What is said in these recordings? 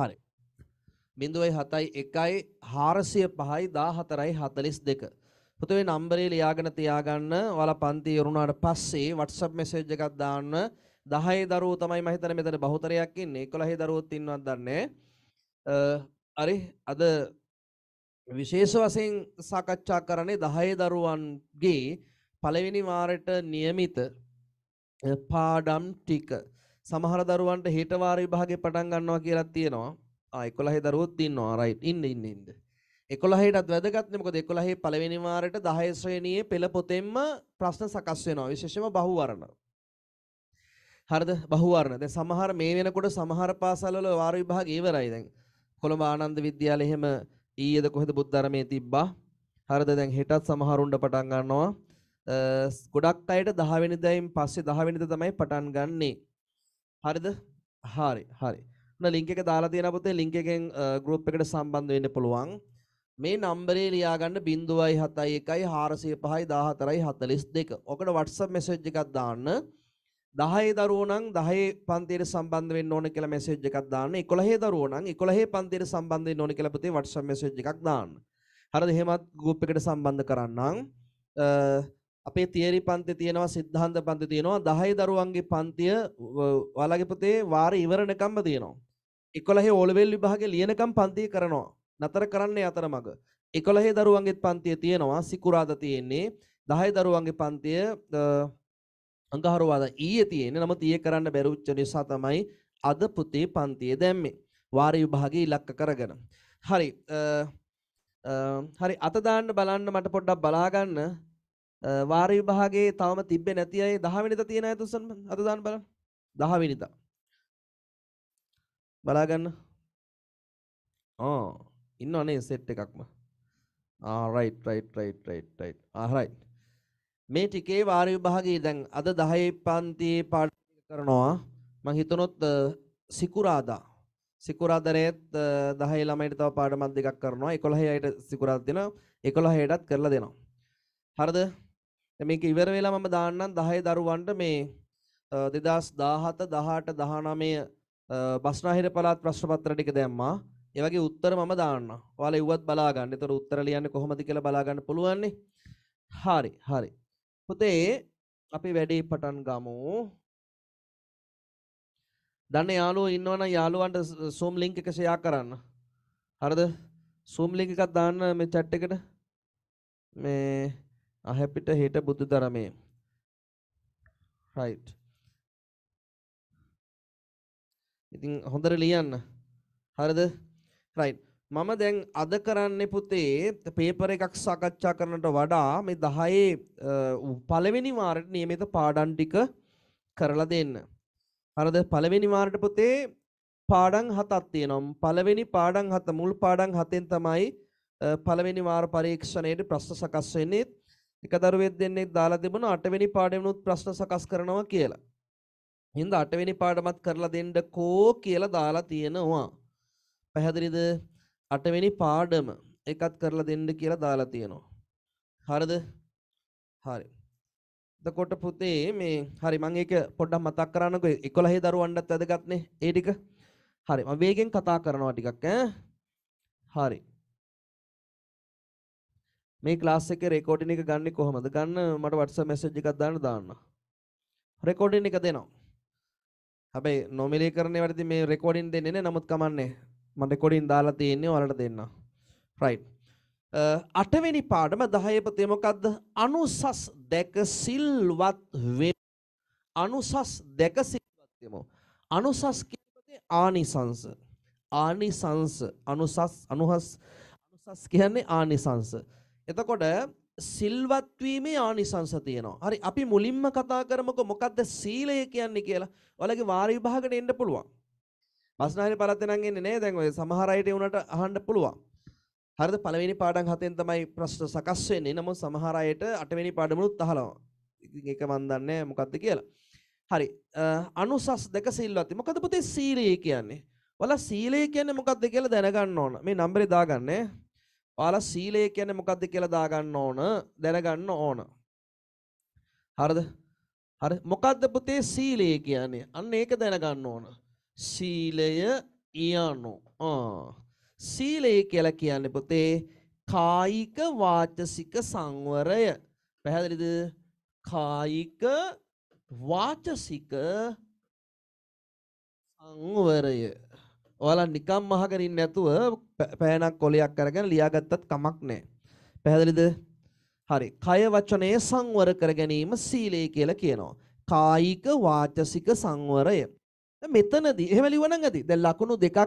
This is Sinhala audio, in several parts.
හරි. බිඳුවයි හතයි එකයි හාරසිය පහයි දා හතරයි හතලිස් දෙක. පුතුවේ නම්බරේ ලියාගෙන තියාගන්න වල පන්ති යරුණාට පස්සේ වට්සප් මෙසේජ් එකක් දාන්න දහයේ දරුවෝ තමයි මම හිතන්නේ මෙතන බහුතරයක් ඉන්නේ 11 දරුවොත් ඉන්නවත් දන්නේ අරි අද විශේෂ වශයෙන් සාකච්ඡා කරන්නේ 10 දරුවන්ගේ පළවෙනි වාරයට નિયમિત පාඩම් ටික සමහර දරුවන්ට හෙට වාර විභාගේ පටන් ගන්නවා කියලා තියෙනවා. ආ 11 දරුවොත් ඉන්නවා. රයිට්. ඉන්න ඉන්න ඉන්න. 11ටත් වැදගත් නේ මොකද 11 පළවෙනි වාරයට 10 ශ්‍රේණියේ පෙළ පොතෙන්ම ප්‍රශ්න සකස් වෙනවා. විශේෂයෙන්ම බහුවර්ණ. හරිද? බහුවර්ණ. දැන් සමහර මේ වෙනකොට සමහර පාසල්වල වාර විභාග ඉවරයි දැන්. කොළඹ ආනන්ද විද්‍යාලේ එහෙම ඊයේද කොහෙද බුද්ධාරමේ තිබ්බා. හරිද? දැන් හෙටත් සමහරුන්ට පටන් ගන්නවා. ගොඩක් අයට 10 වෙනිදායින් පස්සේ 10 වෙනිදා තමයි පටන් ගන්නේ. හරිද හරි හරි ඔන්න ලින්ක් එක දාලා තියෙන පුතේ ලින්ක් එකෙන් ගෲප් එකට සම්බන්ධ වෙන්න පුළුවන් මේ නම්බරේ ලියාගන්න 071 405 14යි 42 ඔකට WhatsApp message එකක් දාන්න 10 දරුවෝ නම් 10 පන්තියට සම්බන්ධ වෙන්න ඕන කියලා message එකක් දාන්න 11 දරුවෝ නම් 11 පන්තියට සම්බන්ධ වෙන්න ඕන කියලා පුතේ WhatsApp message එකක් දාන්න හරිද එහෙමත් ගෲප් එකට සම්බන්ධ කරන්නම් අපේ තියරි පන්ති තියෙනවා සිද්ධාන්ත පන්ති තියෙනවා 10 දරුවන්ගේ පන්තිය ඔයාලගේ පුතේ වාර ඉවරනකම්ම තියෙනවා. 11 ඕලෙවල් විභාගේ ලියනකම් පන්තිය කරනවා. නතර කරන්නේ අතරමඟ. 11 දරුවන්ගේ පන්තිය තියෙනවා සිකුරාද තියෙන්නේ 10 දරුවන්ගේ පන්තිය අඟහරුවාදා ඊයේ තියෙන්නේ. නමුත් ඊයේ කරන්න බැරුච්ච නිසා තමයි අද පුතේ පන්තිය දැම්මේ. වාර විභාගේ ඉලක්ක කරගෙන. හරි. හරි අත දාන්න බලන්න මට පොඩ්ඩක් බලා ගන්න. වාර විභාගයේ තවම තිබ්බේ නැති අය 10 වෙනිදා තියෙන අය තුසන් අද දාන්න බලන්න 10 වෙනිදා බලා ගන්න ආ ඉන්නව නේ සෙට් එකක්ම ආ right right right right right ආ රයිට් මේ ටිකේ වාර විභාගයේ දැන් අද 10 පන්තියේ පාඩම් කරනවා මං හිතනොත් සිකුරාදා සිකුරාදරේත් 10 ළමයිට තව පාඩමක් දෙකක් කරනවා 11 අයට සිකුරාදා දෙනවා 11 යටත් කරලා දෙනවා හරිද දැන් මේක ඉවර වෙලා මම දාන්නම් 10 දරුවන්ට මේ 2017 18 19 බස්නාහිර පළාත් ප්‍රශ්න පත්‍ර ටික දැම්මා. ඒ වගේ උත්තර මම දාන්නම්. ඔයාලා එව්වත් බලා ගන්න. ඒතර උත්තර ලියන්නේ කොහොමද කියලා බලා ගන්න පුළුවන් නේ. හරි හරි. පුතේ අපි වැඩේ පටන් ගමු. දන්න යාළුවෝ ඉන්නවනම් යාළුවන්ට Zoom link එක share කරන්න. හරිද? Zoom link එකක් දාන්න මේ chat එකට. මේ අහැපිට හෙට බුදු දරමේ right ඉතින් හොඳට ලියන්න හරිද right මම දැන් අද කරන්නේ පුතේ පේපර් එකක් සාකච්ඡා කරනට වඩා මේ 10 පළවෙනි වාරයට નિયમિત පාඩම් ටික කරලා දෙන්න. හරිද? පළවෙනි වාරයට පුතේ පාඩම් හතක් තියෙනවා. පළවෙනි පාඩම් හත මුල් පාඩම් හතෙන් තමයි පළවෙනි වාර පරීක්ෂණයේ ප්‍රශ්න සකස් වෙන්නේ. එක දරුවෙක් දෙන්නෙක් දාලා තිබුණා අටවෙනි පාඩමනුත් ප්‍රශ්න සකස් කරනවා කියලා. හින්දා අටවෙනි පාඩමත් කරලා දෙන්නකෝ කියලා දාලා තියෙනවා. පැහැදිලිද? අටවෙනි පාඩම එකත් කරලා දෙන්න කියලා දාලා තියෙනවා. හරිද? හරි. එතකොට පුතේ මේ හරි මම ඒක පොඩ්ඩක් මතක් කරන්නකෝ 11 දරුවන්ටත් වැදගත්නේ ඒ ටික. හරි මම වේගෙන් කතා කරනවා ටිකක් ඈ. හරි. මේ ක්ලාස් එකේ රෙකෝඩින් එක ගන්නෙ කොහමද? ගන්න මට WhatsApp message එකක් දාන්න දාන්න. රෙකෝඩින් එක දෙනවා. හැබැයි නොමිලේ කරන්නේ වැඩි මේ රෙකෝඩින් දෙන්නේ නැහැ. නමුත් කමන්නේ. මම රෙකෝඩින් දාලා තියෙන්නේ ඔයාලට දෙන්න. right. අටවෙනි පාඩම 10 පොතේ මොකද්ද? අනුසස් දැක සිල්වත් වේ. අනුසස් දැක සිල්වත් වෙමු. අනුසස් කියන්නේ ආනිසංස. ආනිසංස අනුසස් අනුහස් අනුසස් කියන්නේ ආනිසංස. එතකොට සිල්වත් වීමේ ආනිසංස තියෙනවා. හරි අපි මුලින්ම කතා කරමුකෝ මොකද්ද සීලය කියන්නේ කියලා. ඔයාලගේ වාර විභාගට එන්න පුළුවන්. මස්නාහිරි පළාතේ නම් එන්නේ නෑ දැන් ඔය සමහර අයට උනට අහන්න පුළුවන්. හරිද පළවෙනි පාඩම් හතෙන් තමයි ප්‍රශ්න සකස් වෙන්නේ. නමුත් සමහර අයට අටවෙනි පාඩමනුත් අහලා. ඉතින් ඒක මන් දන්නේ මොකද්ද කියලා. හරි. අනුසස් දෙක සිල්වත්. මොකද පුතේ සීලය කියන්නේ? ඔයාලා සීලය කියන්නේ මොකද්ද කියලා දැනගන්න ඕන. මේ නම්බරේ දාගන්නේ. ඔයාලා සීලය කියන්නේ මොකක්ද කියලා දාගන්න ඕන දැනගන්න ඕන. හරිද? හරි මොකද්ද පුතේ සීලය කියන්නේ? අන්න ඒක දැනගන්න ඕන. සීලය යනු. ආ. සීලය කියලා කියන්නේ පුතේ කායික වාචසික සංවරය. පැහැදිලිද? කායික වාචසික සංවරය. ඔයාලා නිකම් අහගෙන ඉන්නේ නැතුව පෑනක් කොලයක් අරගෙන ලියාගත්තත් කමක් නැහැ. පැහැදිලිද? හරි. කය වචනය සංවර කර ගැනීම සීලය කියලා කියනවා. කායික වාචසික සංවරය. මෙතනදී එහෙම ලිවනම් ඇති. දැන් ලකුණු දෙකක්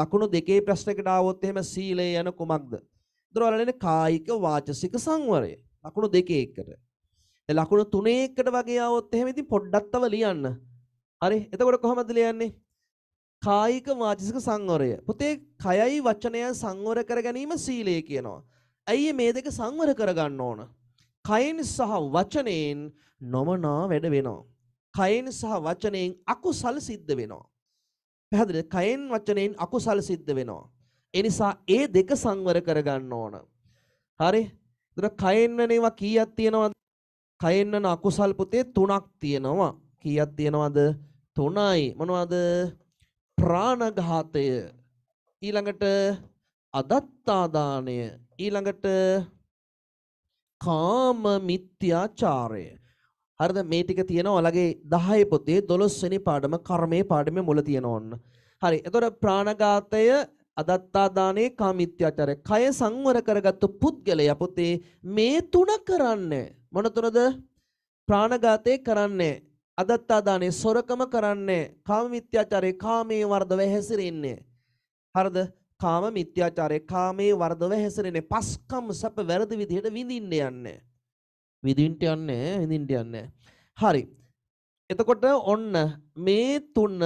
ලකුණු දෙකේ ප්‍රශ්නකට ආවොත් එහෙම සීලය යන කුමක්ද? දරවලනේ කායික වාචසික සංවරය. ලකුණු දෙකේ එකට. දැන් ලකුණු තුනේ එකට වගේ ආවොත් එහෙම ඉතින් පොඩ්ඩක් තව ලියන්න. හරි. එතකොට කොහමද ලියන්නේ? කායික වාචික සංවරය. පුතේ කයයි වචනය සංවර කර ගැනීම සීලය කියනවා. ඇයි මේ දෙක සංවර කරගන්න ඕන? කයෙන් සහ වචනයෙන් නොමනා වැඩ වෙනවා. කයෙන් සහ වචනයෙන් අකුසල් සිද්ධ වෙනවා. පැහැදිලිද? කයෙන් වචනයෙන් අකුසල් සිද්ධ වෙනවා. ඒ නිසා ඒ දෙක සංවර කරගන්න ඕන. හරි? ඒතර කයෙන් වෙන ඒවා කීයක් තියෙනවද? කයෙන් වෙන අකුසල් පුතේ තුනක් තියෙනවා. කීයක් තියෙනවද? තුනයි. මොනවද? ප්‍රාණඝාතය ඊළඟට අදත්තාදානය ඊළඟට කාම මිත්‍යාචාරය හරිද මේ ටික තියෙනවා ඔලගේ 10 පොතේ 12 වෙනි පාඩම කර්මයේ පාඩමේ මුල තියෙන ඕන්න හරි එතකොට ප්‍රාණඝාතය අදත්තාදානයේ කාමිත්‍යාචාරය කය සංවර කරගත්තු පුද්ගලයා පොතේ මේ තුන කරන්නේ මොන තුනද ප්‍රාණඝාතය කරන්නේ අදත්තාදානේ සොරකම කරන්නේ කාම මිත්‍යාචාරේ කාමේ වර්ධව හැසිරෙන්නේ හරිද කාම මිත්‍යාචාරේ කාමේ වර්ධව හැසිරෙන්නේ පස්කම් සැප වැරදි විදිහට විඳින්න යන්නේ විඳින්න යන්නේ විඳින්න යන්නේ හරි එතකොට ඔන්න මේ තුන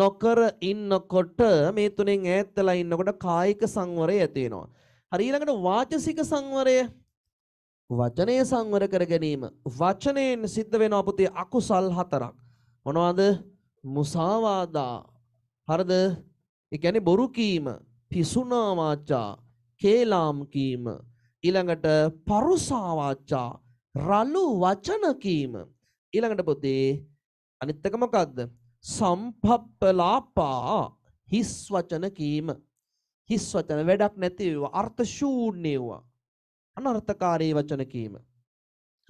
නොකර ඉන්නකොට මේ තුනෙන් ඈත් වෙලා ඉන්නකොට කායික සංවරය ඇති වෙනවා හරි ඊළඟට වාචසික සංවරය වචනය සංවර කර ගැනීම වචනයෙන් සිද්ධ වෙනවා පුතේ අකුසල් හතරක් මොනවද මුසාවාදා හරිද ඒ කියන්නේ බොරු කීම පිසුනා වාචා කේලාම් කීම ඊළඟට පරුසා වාචා රළු වචන කීම ඊළඟට පුතේ අනිත් එක මොකද්ද සම්පප්පලාපා හිස් වචන කීම හිස් වචන වැඩක් නැති ඒවා අර්ථ ශූන්‍ය ඒවා අනර්ථකාරී වචන කීම.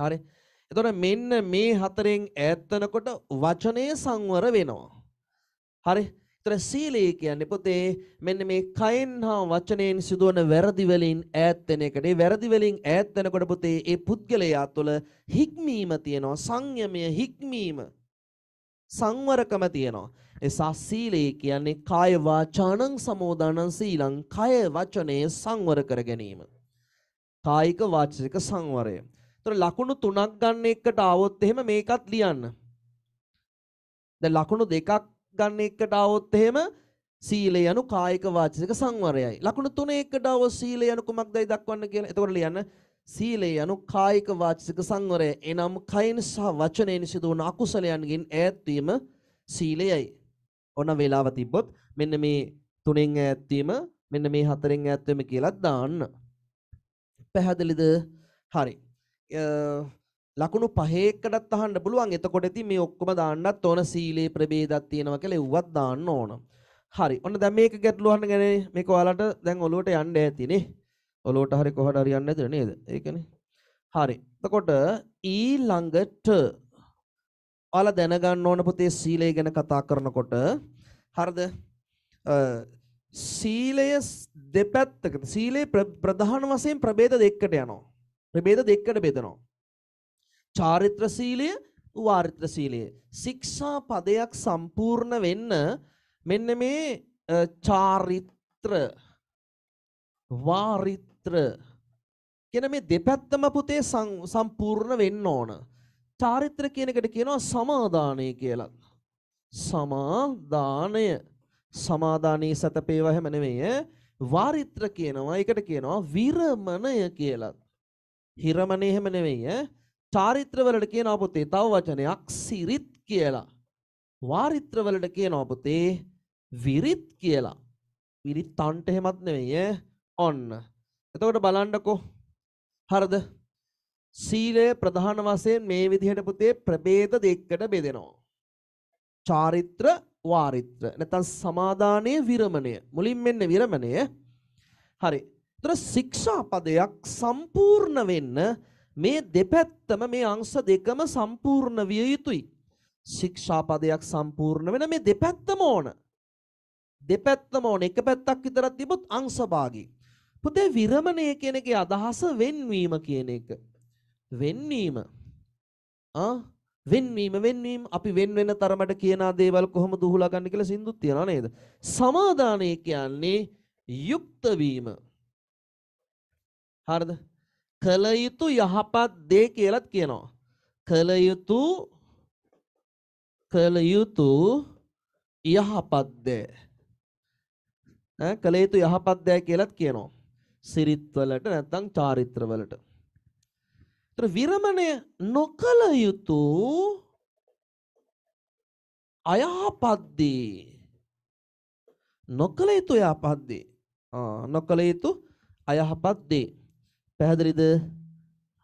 හරි. එතකොට මෙන්න මේ හතරෙන් ඈත් වෙනකොට වචනය සංවර වෙනවා. හරි. එතන සීලය කියන්නේ පුතේ මෙන්න මේ කයෙන් හා වචනයෙන් සිදුවන වැරදි වලින් ඈත් වෙන එකට. ඒ වැරදි වලින් ඈත් වෙනකොට පුතේ ඒ පුද්ගලයා තුළ හික්මීම තියෙනවා. සංයමය හික්මීම සංවරකම තියෙනවා. එසා සීලය කියන්නේ කාය වාචාණං සමෝදානං සීලං කය වචනේ සංවර කර ගැනීම. කායික වාචික සංවරය. ඒතර ලකුණු තුනක් ගන්න එකට આવොත් එහෙම මේකත් ලියන්න. දැන් ලකුණු දෙකක් ගන්න එකට આવොත් එහෙම සීලය anu කායික වාචික සංවරයයි. ලකුණු තුනේ එකට આવොත් සීලය anu කුමක්දයි දක්වන්න කියලා. එතකොට ලියන්න සීලය anu කායික වාචික සංවරය. එනම් කයින් සහ වචනයෙන් සිදුවන අකුසලයන්ගෙන් ඈත්වීම සීලයයි. ඔන වේලාව තිබ්බොත් මෙන්න මේ තුනෙන් ඈත්වීම මෙන්න මේ හතරෙන් ඈත්වීම කියලා දාන්න. පැහැදිලිද? හරි. ලකුණු පහේකටත් අහන්න පුළුවන්. එතකොට ඉතින් මේ ඔක්කොම දාන්නත් ඕන සීලේ ප්‍රභේදයක් තියෙනවා කියලා එව්වත් දාන්න ඕන. හරි. ඔන්න දැන් මේක ගැටලු අහන්න ගනේ. මේක ඔයාලට දැන් ඔලුවට යන්න ඇති නේ. ඔලුවට හරි කොහට හරි යන්න ඇති නේද? ඒකනේ. හරි. එතකොට ඊළඟට ඔයාලා දැනගන්න ඕන පුතේ සීලය ගැන කතා කරනකොට හරිද? සීලය දෙපැත්තකට සීලේ ප්‍රධාන වශයෙන් ප්‍රභේද දෙකකට යනවා. ප්‍රභේද දෙකකට බෙදනවා. චාරිත්‍ර සීලය, වාරිත්‍ර සීලය. ශික්ෂා පදයක් සම්පූර්ණ වෙන්න මෙන්න මේ චාරිත්‍ර වාරිත්‍ර කියන මේ දෙපැත්තම පුතේ සම්පූර්ණ වෙන්න ඕන. චාරිත්‍ර කියන එකට කියනවා සමාදානය කියලා. සමාදානය සමාදානී සතපේව හැම නෙමෙයි වාරිත්‍ර කියනවා ඒකට කියනවා විරමණය කියලා. හිරමණය හැම නෙමෙයි චාරිත්‍ර වලට කියනවා පුතේ තව වචනයක් සිරිත් කියලා. වාරිත්‍ර වලට කියනවා පුතේ විරිත් කියලා. විරිත් තන්ට එහෙමත් නෙමෙයි ඔන්න. එතකොට බලන්නකෝ. හරිද? සීලය ප්‍රධාන වශයෙන් මේ විදිහට පුතේ ප්‍රභේද දෙකකට බෙදෙනවා. චාරිත්‍ර වාරිත්‍ර නැත්නම් සමාදානයේ විරමණය මුලින් මෙන්න විරමණය හරි එතන ශික්ෂා පදයක් සම්පූර්ණ වෙන්න මේ දෙපැත්තම මේ අංශ දෙකම සම්පූර්ණ විය යුතුයි ශික්ෂා පදයක් සම්පූර්ණ වෙන මේ දෙපැත්තම ඕන දෙපැත්තම ඕන එක පැත්තක් විතරක් තිබොත් අංශ භාගී පුතේ විරමණය කියන එකේ අදහස වෙන්වීම කියන එක වෙන්වීම ආ වෙන්වීම වෙන්වීම අපි වෙන් වෙන තරමට කියන දේවල් කොහොමද උහුලා ගන්න කියලා සින්දුත් තියනවා නේද? සමාදානය කියන්නේ යුක්ත වීම. හරිද? කල යුතු යහපත් දේ කියලාත් කියනවා. කල යුතු කල යුතු යහපත් දේ. ඈ කල යුතු යහපත් දේ කියලාත් කියනවා. සිරිත්වලට නැත්නම් චාරිත්‍රවලට. විරමණය නොකළ යුතු අයහපත්දී නොකළ යුතු යහපත්දී නොකළ යුතු අයහපත්දී පැහැදිලිද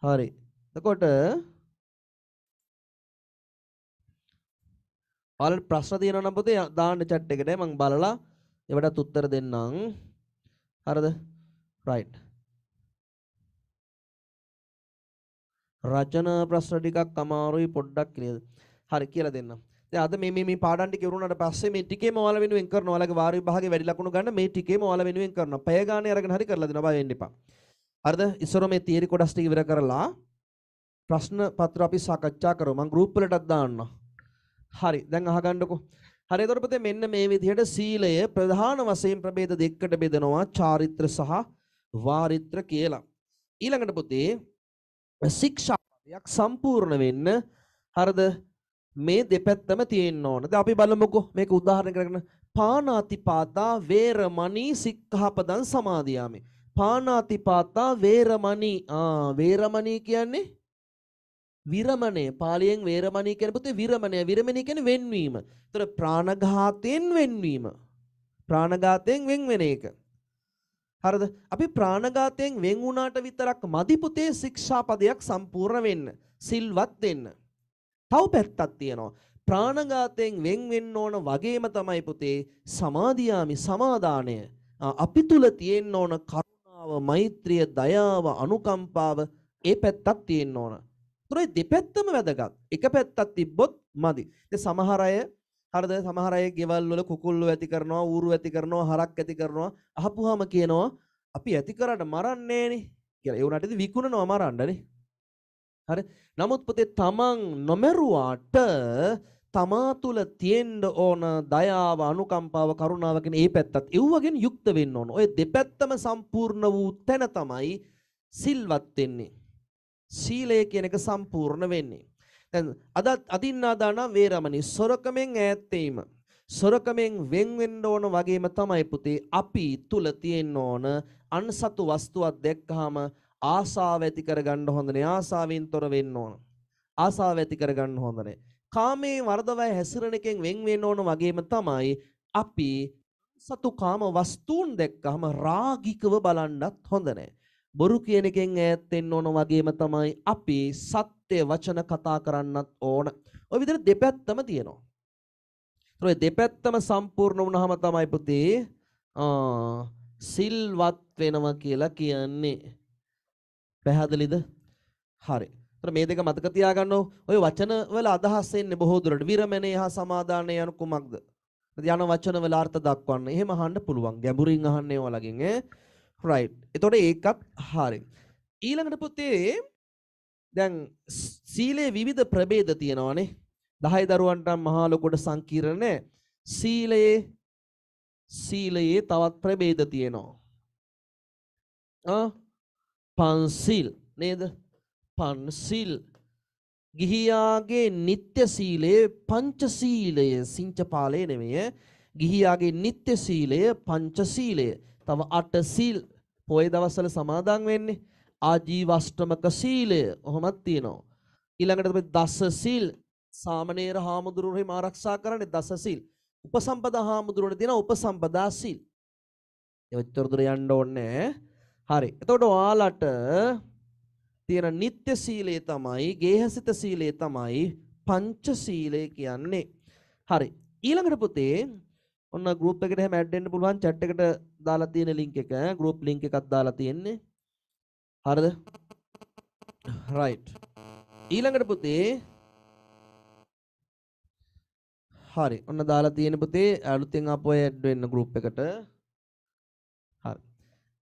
හරි එතකොට ඔයාලට ප්‍රශ්න තියෙනවා නම් පුතේ දාන්න chat එකට මම බලලා ඒවටත් උත්තර දෙන්නම් හරිද right රචනා ප්‍රශ්න ටිකක් අමාරුයි පොඩ්ඩක් නේද? හරි කියලා දෙන්නම්. දැන් අද මේ මේ මේ පාඩම් ටික ඉවරුනාට පස්සේ මේ ටිකේම ඔයාලා වෙනුවෙන් කරනවා. ඔයාලගේ වාර විභාගේ වැඩි ලකුණු ගන්න මේ ටිකේම ඔයාලා වෙනුවෙන් කරනවා. පැය ගානේ අරගෙන හරි කරලා දෙනවා බය වෙන්න එපා. හරිද? ඉස්සර මේ තියරි කොටස් ටික ඉවර කරලා ප්‍රශ්න පත්‍ර අපි සාකච්ඡා කරමු. මම ගෲප් වලටත් දාන්නම්. හරි. දැන් අහගන්නකෝ. හරි. එතකොට පුතේ මෙන්න මේ විදිහට සීලය ප්‍රධාන වශයෙන් ප්‍රභේද දෙකකට බෙදනවා. චාරිත්‍ර සහ වාරිත්‍ර කියලා. ඊළඟට පුතේ ශික්ෂාවයක් සම්පූර්ණ වෙන්න හරද මේ දෙපැත්තම තියෙන්න ඕනද අපි බලමුකෝ මේක උදාහරණ කරගෙන පානාතිපාතා වේරමණී සික්ඛාපදං සමාදියාමි පානාතිපාතා වේරමණී ආ වේරමණී කියන්නේ විරමණය පාලියෙන් වේරමණී කියන පුතේ විරමණය විරමණී කියන්නේ වෙන්වීම. ඒතර ප්‍රාණඝාතයෙන් වෙන්වීම. ප්‍රාණඝාතයෙන් වෙන් වෙන එක. හරිද? අපි ප්‍රාණඝාතයෙන් වෙන් වුණාට විතරක් මදි පුතේ ශික්ෂාපදයක් සම්පූර්ණ වෙන්න. සිල්වත් වෙන්න. තව පැත්තක් තියෙනවා. ප්‍රාණඝාතයෙන් වෙන් වෙන්න ඕන වගේම තමයි පුතේ සමාධියාමි සමාදානය. අපි තුල තියෙන්න ඕන කරුණාව, මෛත්‍රිය, දයාව, අනුකම්පාව ඒ පැත්තක් තියෙන්න ඕන. ඒතරේ දෙපැත්තම වැදගත්. එක පැත්තක් තිබ්බොත් මදි. ඉතින් සමහර අය හරිද? සමහර අය ගෙවල් වල කුකුල්ලෝ ඇති කරනවා, ඌරු ඇති කරනවා, හරක් ඇති කරනවා. අහපුවාම කියනවා අපි ඇති කරාට මරන්නේ නේ කියලා. ඒ උනාට ඉතින් විකුණනවා මරන්නනේ. හරි? නමුත් පුතේ තමන් නොමරුවාට තමා තුල තියෙන්න ඕන දයාව, අනුකම්පාව, කරුණාව කියන මේ පැත්තත් එව්වගෙන් යුක්ත වෙන්න ඕන. ඔය දෙපැත්තම සම්පූර්ණ වූ තැන තමයි සිල්වත් වෙන්නේ. සීලය කියන එක සම්පූර්ණ වෙන්නේ. දැන් අදත් අදින්නාදාන වේරමණී සොරකමෙන් ඈත් වීම සොරකමෙන් වෙන් වෙන්න ඕන වගේම තමයි පුතේ අපි තුල තියෙන්න ඕන අන්සතු වස්තුවක් දැක්කහම ආසාව ඇති කරගන්න හොඳ නෑ ආසාවෙන් තොර වෙන්න ඕන ආසාව ඇති කරගන්න හොඳ නෑ කාමයේ වර්ධවය හැසිරෙන එකෙන් වෙන් වෙන්න ඕන වගේම තමයි අපි සතු කාම වස්තුන් දැක්කහම රාගිකව බලන්නත් හොඳ නෑ බොරු කියන එකෙන් ඈත් වෙන්න ඕන වගේම තමයි අපි සත්‍ය වචන කතා කරන්නත් ඕන. ওই විදිහට දෙපැත්තම තියෙනවා. ඒතර දෙපැත්තම සම්පූර්ණ වුණාම තමයි පුතේ සිල්වත් වෙනවා කියලා කියන්නේ. පැහැදිලිද? හරි. එතකොට මේ දෙක මතක තියාගන්න ඔය වචන වල අදහස් එන්නේ බොහෝ දුරට විරමණය හා සමාදානය යන කුමක්ද? යන වචන වල අර්ථ දක්වන්න. එහෙම අහන්න පුළුවන්. ගැඹුරින් අහන්න ඒවා ළඟින් ඈ. රයි් එතොට ඒකත් හාරි ඊළඟට පුත්තේ දැන් සීලේ විවිධ ප්‍රබේද තියෙනවානේ දහයි දරුවන්ටම් මහාලොකොට සංකීරණ සීලයේ සීලයේ තවත් ප්‍රබේද තියෙනවා පන්සිල් නේද පන්සිල් ගිහියාගේ නිත්‍ය සීලයේ පංච සීලය සිංචපාලය නෙමෙය ගිහියාගේ නිත්‍ය සීලය පංච සීලය තව 8 සීල් පොය දවස්වල සමාදන් වෙන්නේ ආජීවෂ්ටමක සීලය ඔහොමත් තියෙනවා ඊළඟට තමයි දස සීල් සාමණේර හාමුදුරුවෝ හිම ආරක්ෂා කරන්නේ දස සීල් උපසම්පදා හාමුදුරුවෝ දෙන උපසම්පදා සීල් එවච්චර දුර යන්න ඕනේ හරි එතකොට ඔයාලට තියෙන නিত্য සීලය තමයි ගේහසිත සීලය තමයි පංච සීලය කියන්නේ හරි ඊළඟට පුතේ ඔන්න group එකට එහෙම add වෙන්න පුළුවන් chat එකට දාලා තියෙන link එක group link එකක් දාලා තියෙන්නේ හරිද right ඊළඟට පුතේ හරි ඔන්න දාලා තියෙන පුතේ අලුතෙන් අපෝ add වෙන්න group එකට හරි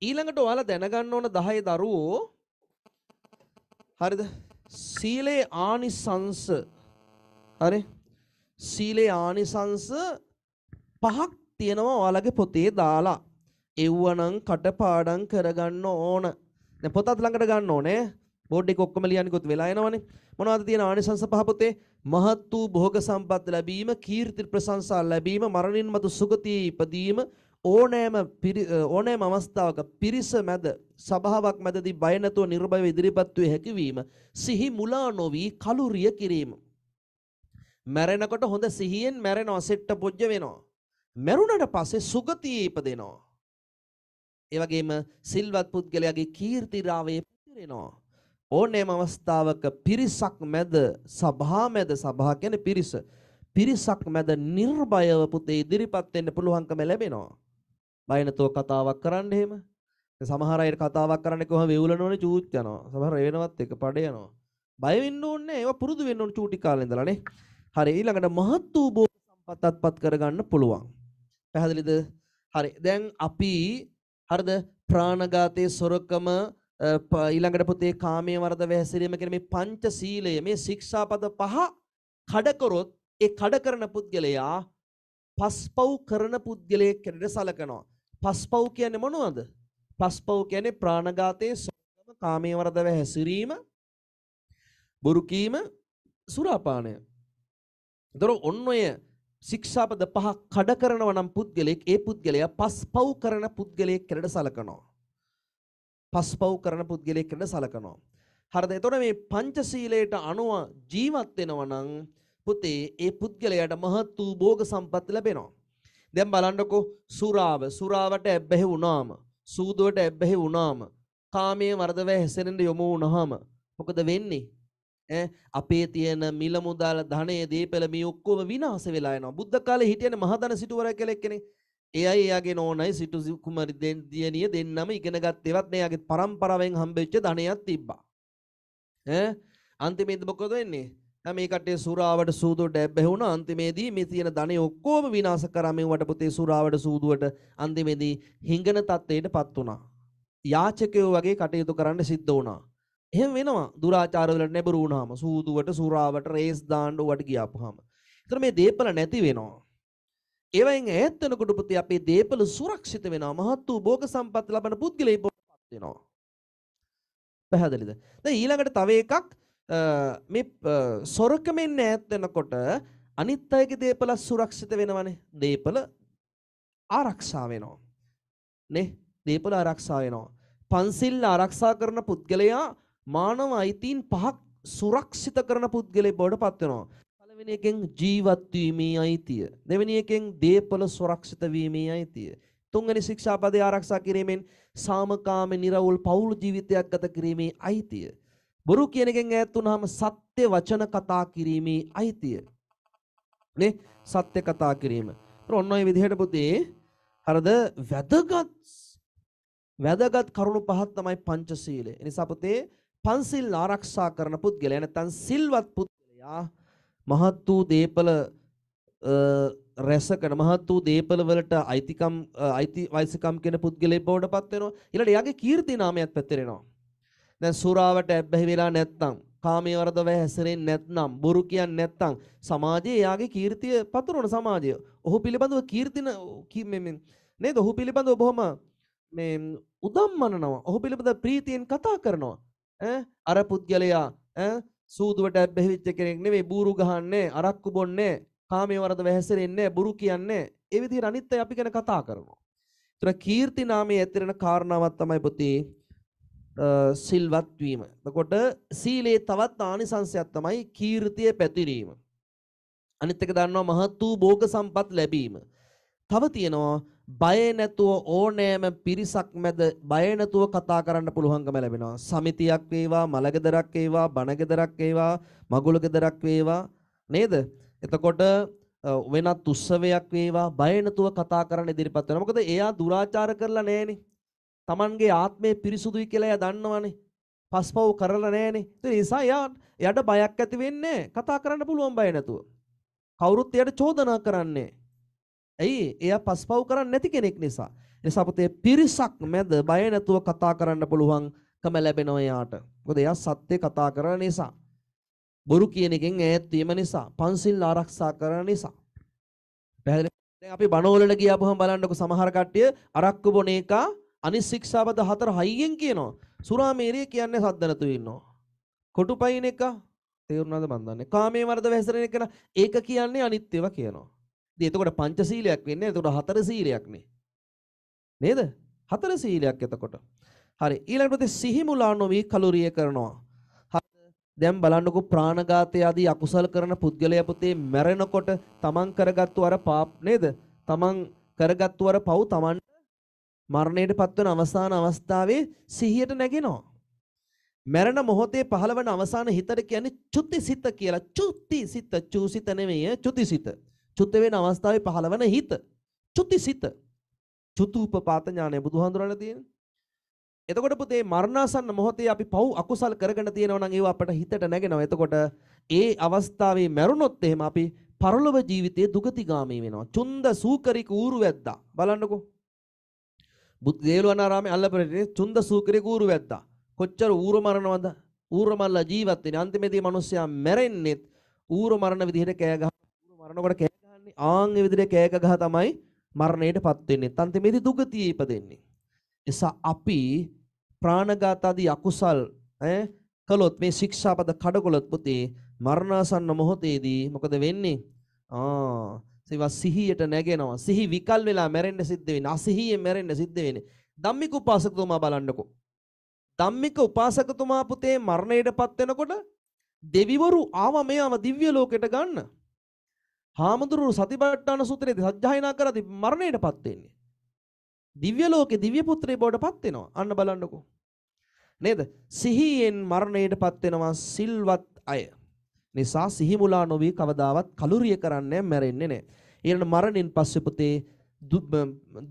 ඊළඟට ඔයාලා දැනගන්න ඕන 10 දරුවෝ හරිද සීලේ ආනිසංශ හරි සීලේ ආනිසංශ පහක් තියෙනවා ඔයාලගේ පොතේ දාලා. එව්වනම් කටපාඩම් කරගන්න ඕන. දැන් පොතත් ළඟට ගන්න ඕනේ. බෝඩ් එක ඔක්කොම ලියන්නකොත් වෙලා යනවනේ. මොනවද තියෙන ආනිසංස පහ පොතේ? මහත් වූ භෝග සම්පත් ලැබීම, කීර්ති ප්‍රශංසා ලැබීම, මරණින් මතු සුගතියේ ඉපදීම, ඕනෑම ඕනෑම අවස්ථාවක පිරිස මැද සභාවක් මැදදී බය නැතුව නිර්භයව ඉදිරිපත් වේ හැකියවීම සිහි මුලා නොවි කලුරිය කිරීම මැරෙනකොට හොඳ සිහියෙන් මැරෙනවා සෙට්ට පොජ්ජ වෙනවා මැරුණට පස්සේ සුගතියේ ඉපදෙනවා. ඒ වගේම සිල්වත් පුද්ගලයාගේ කීර්ති රාවයේ පිරෙනවා. ඕනෑම අවස්ථාවක පිරිසක් මැද සභා මැද සභා කියන්නේ පිරිස. පිරිසක් මැද නිර්භයව පුතේ ඉදිරිපත් වෙන්න පුළුවන්කම ලැබෙනවා. බය නැතුව කතාවක් කරන්න එහෙම. සමහර අය කතාවක් කරන්න කොහම වෙවුලනෝනේ චූච් යනවා. සමහර වෙනවත් එක පඩ යනවා. බය වෙන්න ඕනේ නැහැ. ඒවා පුරුදු වෙන්න ඕනේ චූටි කාලේ ඉඳලා නේ. හරි ඊළඟට මහත් වූ භෝග සම්පතත්පත් කරගන්න පුළුවන්. පැහැදිලිද? හරි. දැන් අපි හරිද ප්‍රාණඝාතයේ සොරකම ඊළඟට පුතේ කාමයේ වරද වැහැසිරීම කියන මේ පංචශීලය මේ ශික්ෂාපද පහ කඩ කරොත් ඒ කඩ කරන පුද්ගලයා පස්පව් කරන පුද්ගලයෙක් කෙනෙක් සලකනවා. පස්පව් කියන්නේ මොනවද? පස්පව් කියන්නේ ප්‍රාණඝාතයේ සොරකම කාමයේ වරදව හැසිරීම බොරු කීම සුරාපානය. ඒතර ඔන්න ඔය ශික්ෂාපද පහ කඩ කරනවා නම් පුද්ගලෙක් ඒ පුද්ගලයා පස්පව් කරන පුද්ගලයෙක් කෙරෙඩ සලකනවා. පස්පව් කරන පුද්ගලයෙක් කෙරෙඩ සලකනවා. හරිද? එතකොට මේ පංචශීලයට අනුව ජීවත් වෙනවා නම් පුතේ ඒ පුද්ගලයාට මහත් වූ භෝග සම්පත් ලැබෙනවා. දැන් බලන්නකෝ සුරාව සුරාවට ඇබ්බැහි වුණාම සූදුවට ඇබ්බැහි වුණාම කාමයේ වර්ධව හැසිරෙන්න යොමු වුණාම මොකද වෙන්නේ? අපේ තියෙන මිල මුදල් ධනය දීපල මේ ඔක්කොම විනාශ වෙලා යනවා. බුද්ධ කාලේ හිටියනේ මහදන සිටුවර කෙනෙක් කෙනෙක්. ඒ අය එයාගේ නෝනයි සිටු කුමරි දියණිය දෙන්නම ඉගෙනගත් ඒවත් එයාගේ પરම්පරාවෙන් හම්බෙච්ච ධනයක් තිබ්බා. ඈ අන්තිමේදී මොකද වෙන්නේ? දැන් මේ කටේ සූරාවට සූදුවට ඇබ්බැහුණා අන්තිමේදී මේ තියෙන ධනෙ ඔක්කොම විනාශ කරා මේ වට පුතේ සූරාවට සූදුවට අන්තිමේදී හිඟන තත්ත්වයටපත් වුණා. යාචකයෝ වගේ කටයුතු කරන්න සිද්ධ වුණා. එහෙම වෙනවා දුරාචාරවලට නැඹුරු වුණාම සූදුවට සුරාවට රේස් දාන්න උවට ගියාපුවාම. ඒතර මේ දේපල නැති වෙනවා. ඒවෙන් ඈත් වෙනකොට පුතේ අපේ දේපල සුරක්ෂිත වෙනවා. මහත් වූ භෝග සම්පත් ලබන පුද්ගලයෙක් පත් වෙනවා. පැහැදිලිද? දැන් ඊළඟට තව එකක් මේ සොරකමෙන් ඈත් වෙනකොට අනිත් අයගේ දේපල සුරක්ෂිත වෙනවනේ. දේපල ආරක්ෂා වෙනවා. නේ? දේපල ආරක්ෂා වෙනවා. පන්සිල් ආරක්ෂා කරන පුද්ගලයා මානව අයිතීන් පහක් සුරක්ෂිත කරන පුද්ගලයෙක් බවට පත් වෙනවා. පළවෙනි එකෙන් ජීවත් වීමේ අයිතිය. දෙවෙනි එකෙන් දේපල සුරක්ෂිත වීමේ අයිතිය. තුන්වෙනි ශික්ෂාපදේ ආරක්ෂා කිරීමෙන් සාමකාමී නිර්වෘල් පෞල් ජීවිතයක් ගත කිරීමේ අයිතිය. බොරු කියන එකෙන් ඈත් වුණාම සත්‍ය වචන කතා කිරීමේ අයිතිය. නේ සත්‍ය කතා කිරීම. ඔන්න ඔය විදිහට පුතේ හරද වැදගත් වැදගත් කරුණු පහක් තමයි පංචශීලය. ඒ නිසා පුතේ පන්සිල් ආරක්ෂා කරන පුද්ගලයා නැත්නම් සිල්වත් පුද්ගලයා මහත් වූ දේපල රැසකන මහත් වූ දේපල වලට අයිතිකම් අයිති වයිසකම් කෙන පුද්ගලයෙක් බවට පත් වෙනවා. ඊළඟට එයාගේ කීර්ති නාමයක් පැතිරෙනවා. දැන් සුරාවට ඇබ්බැහි වෙලා නැත්නම් කාමයේ වරදව හැසිරෙන්නේ නැත්නම් බොරු කියන්නේ නැත්නම් සමාජයේ එයාගේ කීර්තිය පතුරවන සමාජය. ඔහු පිළිබඳව කීර්තින මේ නේද ඔහු පිළිබඳව බොහොම මේ උදම්මනනවා. ඔහු පිළිබඳව ප්‍රීතියෙන් කතා කරනවා. අර පුද්ගලයා සූදුවට බැහැවිච්ච කෙනෙක් නෙවෙයි බూరు ගහන්නේ අරක්කු බොන්නේ කාමයේ වරද වැහැසෙන්නේ බුරු කියන්නේ ඒ විදිහට අනිත් අය අපි ගැන කතා කරනවා. ඒතර කීර්ති නාමයේ ඇතිරෙන කාරණාවක් තමයි පුතේ සිල්වත් වීම. එතකොට සීලේ තවත් ආනිසංශයක් තමයි කීර්තිය පැතිරීම. අනිත් එක දන්නවා මහත් වූ භෝග සම්පත් ලැබීම. තව තියෙනවා බය නැතුව ඕනෑම පිරිසක් මැද බය නැතුව කතා කරන්න පුළුවන්කම ලැබෙනවා. සමිතියක් වේවා, මලගෙදරක් වේවා, බණගෙදරක් වේවා, මගුලගෙදරක් වේවා නේද? එතකොට වෙනත් උත්සවයක් වේවා බය නැතුව කතා කරන්න ඉදිරිපත් වෙනවා. මොකද එයා දුරාචාර කරලා නැහෙනේ. Tamanගේ ආත්මය පිරිසුදුයි කියලා එයා දන්නවනේ. පස්පව් කරලා නැහෙනේ. ඒ නිසා එයා එයාට බයක් ඇති වෙන්නේ කතා කරන්න පුළුවන් බය නැතුව. කවුරුත් එයාට චෝදනා කරන්නේ නැහැ. ඇයි එයා පස්පව් කරන්නේ නැති කෙනෙක් නිසා. නිසා පුතේ පිරිසක් මැද බය නැතුව කතා කරන්න පුළුවන්කම ලැබෙනවා එයාට. මොකද එයා සත්‍ය කතා කරන නිසා. බොරු කියන එකෙන් ඈත් වීම නිසා, පන්සිල් ආරක්ෂා කරන නිසා. පැහැදිලි. දැන් අපි බණවලට ගියාපුවම බලන්නකො සමහර කට්ටිය අරක්කු බොන එක අනිත් ශික්ෂාපද හතර හයියෙන් කියනවා. සුරාමේරිය කියන්නේ සද්ද නැතුව ඉන්නවා. කොටුපයින් එක තේරුණාද මන් දන්නේ. කාමයේ වර්ධව හැසිරෙන එක ඒක කියන්නේ අනිත් ඒවා කියනවා. ඉතින් එතකොට පංචශීලයක් වෙන්නේ එතකොට හතර සීලයක්නේ. නේද? හතර සීලයක් එතකොට. හරි ඊළඟට සිහිමුලා නොවි කලෝරිය කරනවා. දැන් බලන්නකෝ ප්‍රාණඝාතය ආදී අකුසල කරන පුද්ගලයා පුතේ මැරෙනකොට තමන් කරගත්තු අර පාප නේද? තමන් කරගත්තු අර පව් තමන් මරණයටපත් වෙන අවසාන අවස්ථාවේ සිහියට නැගෙනවා. මැරෙන මොහොතේ පහළවන අවසාන හිතට කියන්නේ චුතිසිත කියලා. චුතිසිත චූසිත නෙමෙයි චුතිසිත. චුත වෙන අවස්ථාවේ පහළවන හිත. චුතිසිත. චුතුපපාත ඥානය බුදුහාඳුරන තියෙන. එතකොට පුතේ මරණාසන්න මොහොතේ අපි පව් අකුසල් කරගෙන තියෙනවා නම් ඒව අපට හිතට නැගෙනවා. එතකොට ඒ අවස්ථාවේ මැරුණොත් එහෙම අපි පරලොව ජීවිතයේ දුගතිගාමී වෙනවා. චුන්ද සූකරික ඌරු වැද්දා. බලන්නකෝ. දේලුවනාරාමේ අල්ලපරේ චුන්ද සූකරික ඌරු වැද්දා. කොච්චර ඌරු මරනවද? ඌරු මරලා ජීවත් වෙන්නේ. අන්තිමේදී මිනිස්සයා මැරෙන්නේත් ඌරු මරණ විදිහට කෑ ගහ ඌරු මරනකොට කරන්නේ. ආන් ඒ විදිහට කෑක ගහ තමයි මරණයටපත් වෙන්නේ. අන්තිමේදී දුගතියේ ඉපදෙන්නේ. එසා අපි ප්‍රාණඝාතාදී අකුසල් ඈ කළොත් මේ ශික්ෂාපද කඩකොලොත් පුතේ මරණාසන්න මොහොතේදී මොකද වෙන්නේ? ආ ඒවා සිහියට නැගෙනවා. සිහි විකල් වෙලා මැරෙන්න සිද්ධ වෙන්නේ. අසිහියෙන් මැරෙන්න සිද්ධ වෙන්නේ. ධම්මික උපාසකතුමා බලන්නකෝ. ධම්මික උපාසකතුමා පුතේ මරණයටපත් වෙනකොට දෙවිවරු ආව මෙයාව දිව්‍ය ලෝකෙට ගන්න. හාමුදුරුවෝ සතිපට්ඨාන සූත්‍රයේදී සත්‍යයනා කරද්දී මරණයටපත් වෙන්නේ. දිව්‍ය ලෝකේ දිව්‍ය පුත්‍රයෙ බවටපත් වෙනවා. අන්න බලන්නකෝ. නේද? සිහියෙන් මරණයටපත් වෙනවා සිල්වත් අය. නිසා සිහි මුලා නොවි කවදාවත් කලුරිය කරන්නේ මැරෙන්නේ නැහැ. ඊළඟ මරණින් පස්සේ පුතේ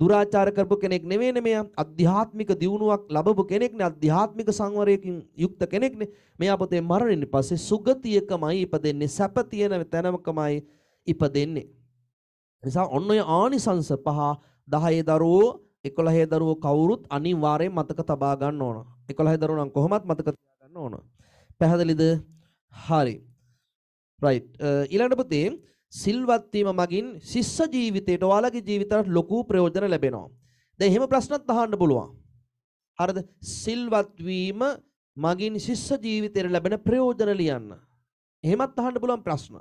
දුරාචාර කරපු කෙනෙක් නෙවෙයිනේ මෙයා අධ්‍යාත්මික දියුණුවක් ලැබපු කෙනෙක්නේ අධ්‍යාත්මික සංවරයකින් යුක්ත කෙනෙක්නේ මෙයා පොතේ මරණින් පස්සේ සුගතියකමයි ඉපදෙන්නේ සැප තියෙන තැනකමයි ඉපදෙන්නේ. නිසා ඔන්න ඔය ආනිසංස පහ 10 දරුවෝ 11 දරුවෝ කවුරුත් අනිවාර්යෙන් මතක තබා ගන්න ඕන. 11 දරුවෝ නම් කොහොමත් මතක තියා ගන්න ඕන. පැහැදිලිද? හරි. right ඊළඟ පුතේ සිල්වත් වීම මගින් ශිෂ්‍ය ජීවිතයට ඔයාලගේ ජීවිතයට ලොකු ප්‍රයෝජන ලැබෙනවා. දැන් එහෙම ප්‍රශ්නත් අහන්න පුළුවන්. හරිද? සිල්වත් වීම මගින් ශිෂ්‍ය ජීවිතයට ලැබෙන ප්‍රයෝජන ලියන්න. එහෙමත් අහන්න පුළුවන් ප්‍රශ්න.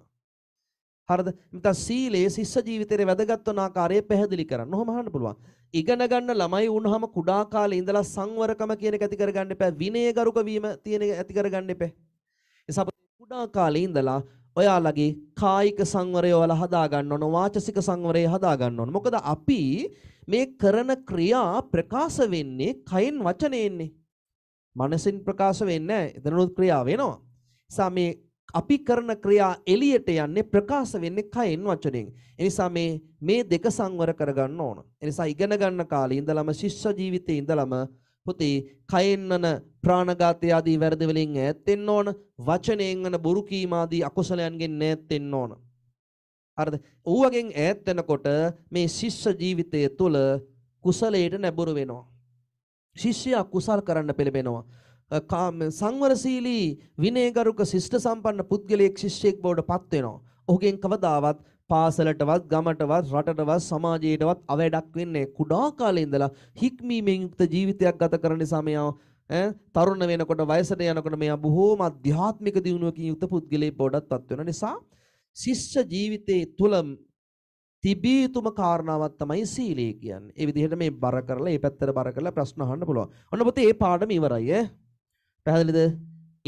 හරිද? නැත්නම් සීලයේ ශිෂ්‍ය ජීවිතයේ වැදගත් වන ආකාරය පැහැදිලි කරන්න. ඔහොම අහන්න පුළුවන්. ඉගෙන ගන්න ළමයි වුණාම කුඩා කාලේ ඉඳලා සංවරකම කියන එක ඇති කරගන්න එපා. විනයගරුක වීම තියෙන ඇති කරගන්න එපා. එසප කුඩා කාලේ ඉඳලා ඔයාලගේ කායික සංවරය ඔයාලා හදා ගන්න ඕන. වාචසික සංවරය හදා ගන්න ඕන. මොකද අපි මේ කරන ක්‍රියා ප්‍රකාශ වෙන්නේ කයින් වචනේන්නේ. මනසින් ප්‍රකාශ වෙන්නේ නැහැ. එතනොත් ක්‍රියාව වෙනවා. සමේ අපි කරන ක්‍රියා එළියට යන්නේ ප්‍රකාශ වෙන්නේ කයෙන් වචනෙන්. එනිසා මේ මේ දෙක සංවර කරගන්න ඕන. එනිසා ඉගෙන ගන්න කාලේ ඉඳලම ශිෂ්‍ය ජීවිතේ ඉඳලම පුතේ කයෙන් නන ප්‍රාණඝාතය ආදී වැරදි වලින් ඈත් වෙන්න ඕන. වචනයෙන් නන බොරු කීම ආදී අකුසලයන්ගෙන් ඈත් වෙන්න ඕන. හරිද? ඌවගෙන් ඈත් වෙනකොට මේ ශිෂ්‍ය ජීවිතය තුළ කුසලයට නැඹුරු වෙනවා. ශිෂ්‍යයා කුසල් කරන්න පෙළඹෙනවා. සංවරශීලී විනයගරුක ශිෂ්ට සම්පන්න පුද්ගලයෙක් ශිෂ්‍යයෙක් බවට පත් වෙනවා. ඔහුගෙන් කවදාවත් පාසලටවත් ගමටවත් රටටවත් සමාජයටවත් අවැඩක් වෙන්නේ කුඩා කාලේ ඉඳලා හික්මීමෙන් යුක්ත ජීවිතයක් ගත කරන නිසා මෙයා ඈ තරුණ වෙනකොට වයසට යනකොට මෙයා බොහෝම අධ්‍යාත්මික දියුණුවකින් යුක්ත පුද්ගලයෙක් බවටපත් වෙන නිසා ශිෂ්‍ය ජීවිතයේ තුල තිබිය යුතුම කාරණාවක් තමයි සීලය කියන්නේ. ඒ විදිහට මේ බර කරලා මේ පැත්තට බර කරලා ප්‍රශ්න අහන්න පුළුවන්. ඔන්න පුතේ මේ පාඩම ඉවරයි ඈ. පැහැදිලිද?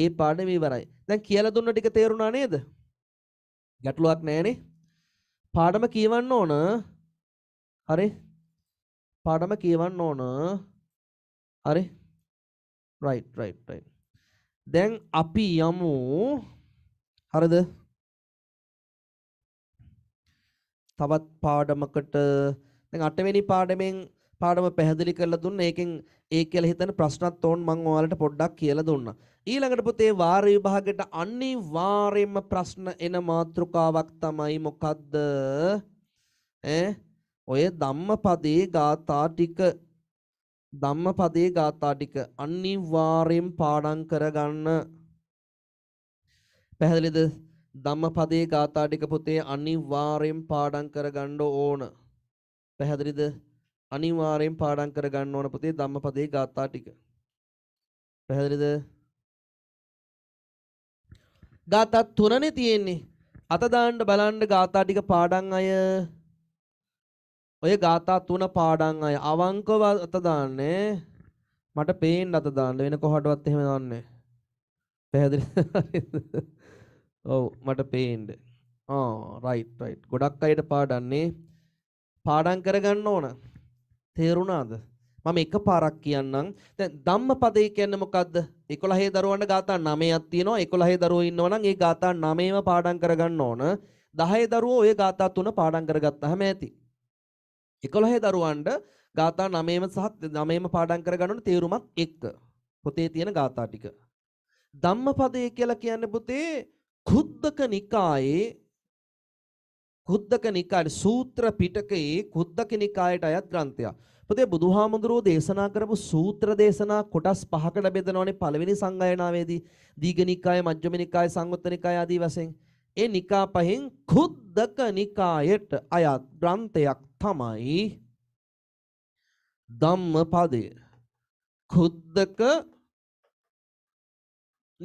ඒ පාඩම ඉවරයි. දැන් කියලා දුන්න ටික තේරුණා නේද? ගැටලුවක් නැහැනේ. පාඩම කියවන්න ඕන. හරි. පාඩම කියවන්න ඕන. හරි. right right right. දැන් අපි යමු හරිද? තවත් පාඩමකට දැන් අටවෙනි පාඩමෙන් පාඩම පැහැදිලි කරලා දුන්න. ඒකෙන් ඒ කියලා හිතන ප්‍රශ්නත් ඕන් මම ඔයාලට පොඩ්ඩක් කියලා දුන්නා. ඊළඟට පුතේ වාර විභාගයට අනිවාර්යයෙන්ම ප්‍රශ්න එන මාතෘකාවක් තමයි මොකද්ද? ඈ ඔය ධම්මපදයේ ගාථා ටික ධම්මපදයේ ගාථා ටික අනිවාර්යෙන් පාඩම් කරගන්න. පැහැදිලිද? ධම්මපදයේ ගාථා ටික පුතේ අනිවාර්යෙන් පාඩම් කරගන්න ඕන. පැහැදිලිද? අනිවාර්යෙන් පාඩම් කරගන්න ඕන පුතේ ධම්මපදයේ ගාථා ටික. පැහැදිලිද? ගාථා තුනනේ තියෙන්නේ. අත දාන්න බලන්න ගාථා ටික පාඩම් අය. ඔය ගාථා තුන පාඩම් අය අවංකව අත දාන්නේ. මට පේන්න අත දාන්න වෙන කොහටවත් එහෙම දාන්නේ. පැහැදිලිද? ඔව් මට පේන්න. ආ රයිට් රයිට්. ගොඩක් අයට පාඩන්නේ පාඩම් කරගන්න ඕන. තේරුණාද? මම එක පාරක් කියන්නම්. දැන් ධම්මපදේ කියන්නේ මොකද්ද? 11 දරුවන්ට ગાථා 9ක් තියෙනවා. 11 දරුවෝ ඉන්නවා නම් ඒ ગાථා 9ම පාඩම් කරගන්න ඕන. 10 දරුවෝ ওই ગાථා 3 පාඩම් කරගත්තාම ඇති. 11 දරුවන්ට ગાථා 9ම සහ 9ම පාඩම් කරගන්න ඕන තේරුමක් එක්ක. පොතේ තියෙන ગાථා ටික. ධම්මපදේ කියලා කියන්නේ පුතේ කුද්දක නිකායේ කුද්දක නිකාය සූත්‍ර පිටකයේ කුද්දක නිකායට අයත් ග්‍රන්ථයක්. පුතේ බුදුහාමුදුරුවෝ දේශනා කරපු සූත්‍ර දේශනා කොටස් පහකට බෙදනවනේ පළවෙනි සංගායනාවේදී. දීඝනිකාය, මජ්ක්‍ධිමනිකාය, සංයුත්තනිකාය ආදී වශයෙන් ඒ නිකා පහෙන් කුද්දක නිකායට අයත් ග්‍රන්ථයක් තමයි ධම්මපදය. කුද්දක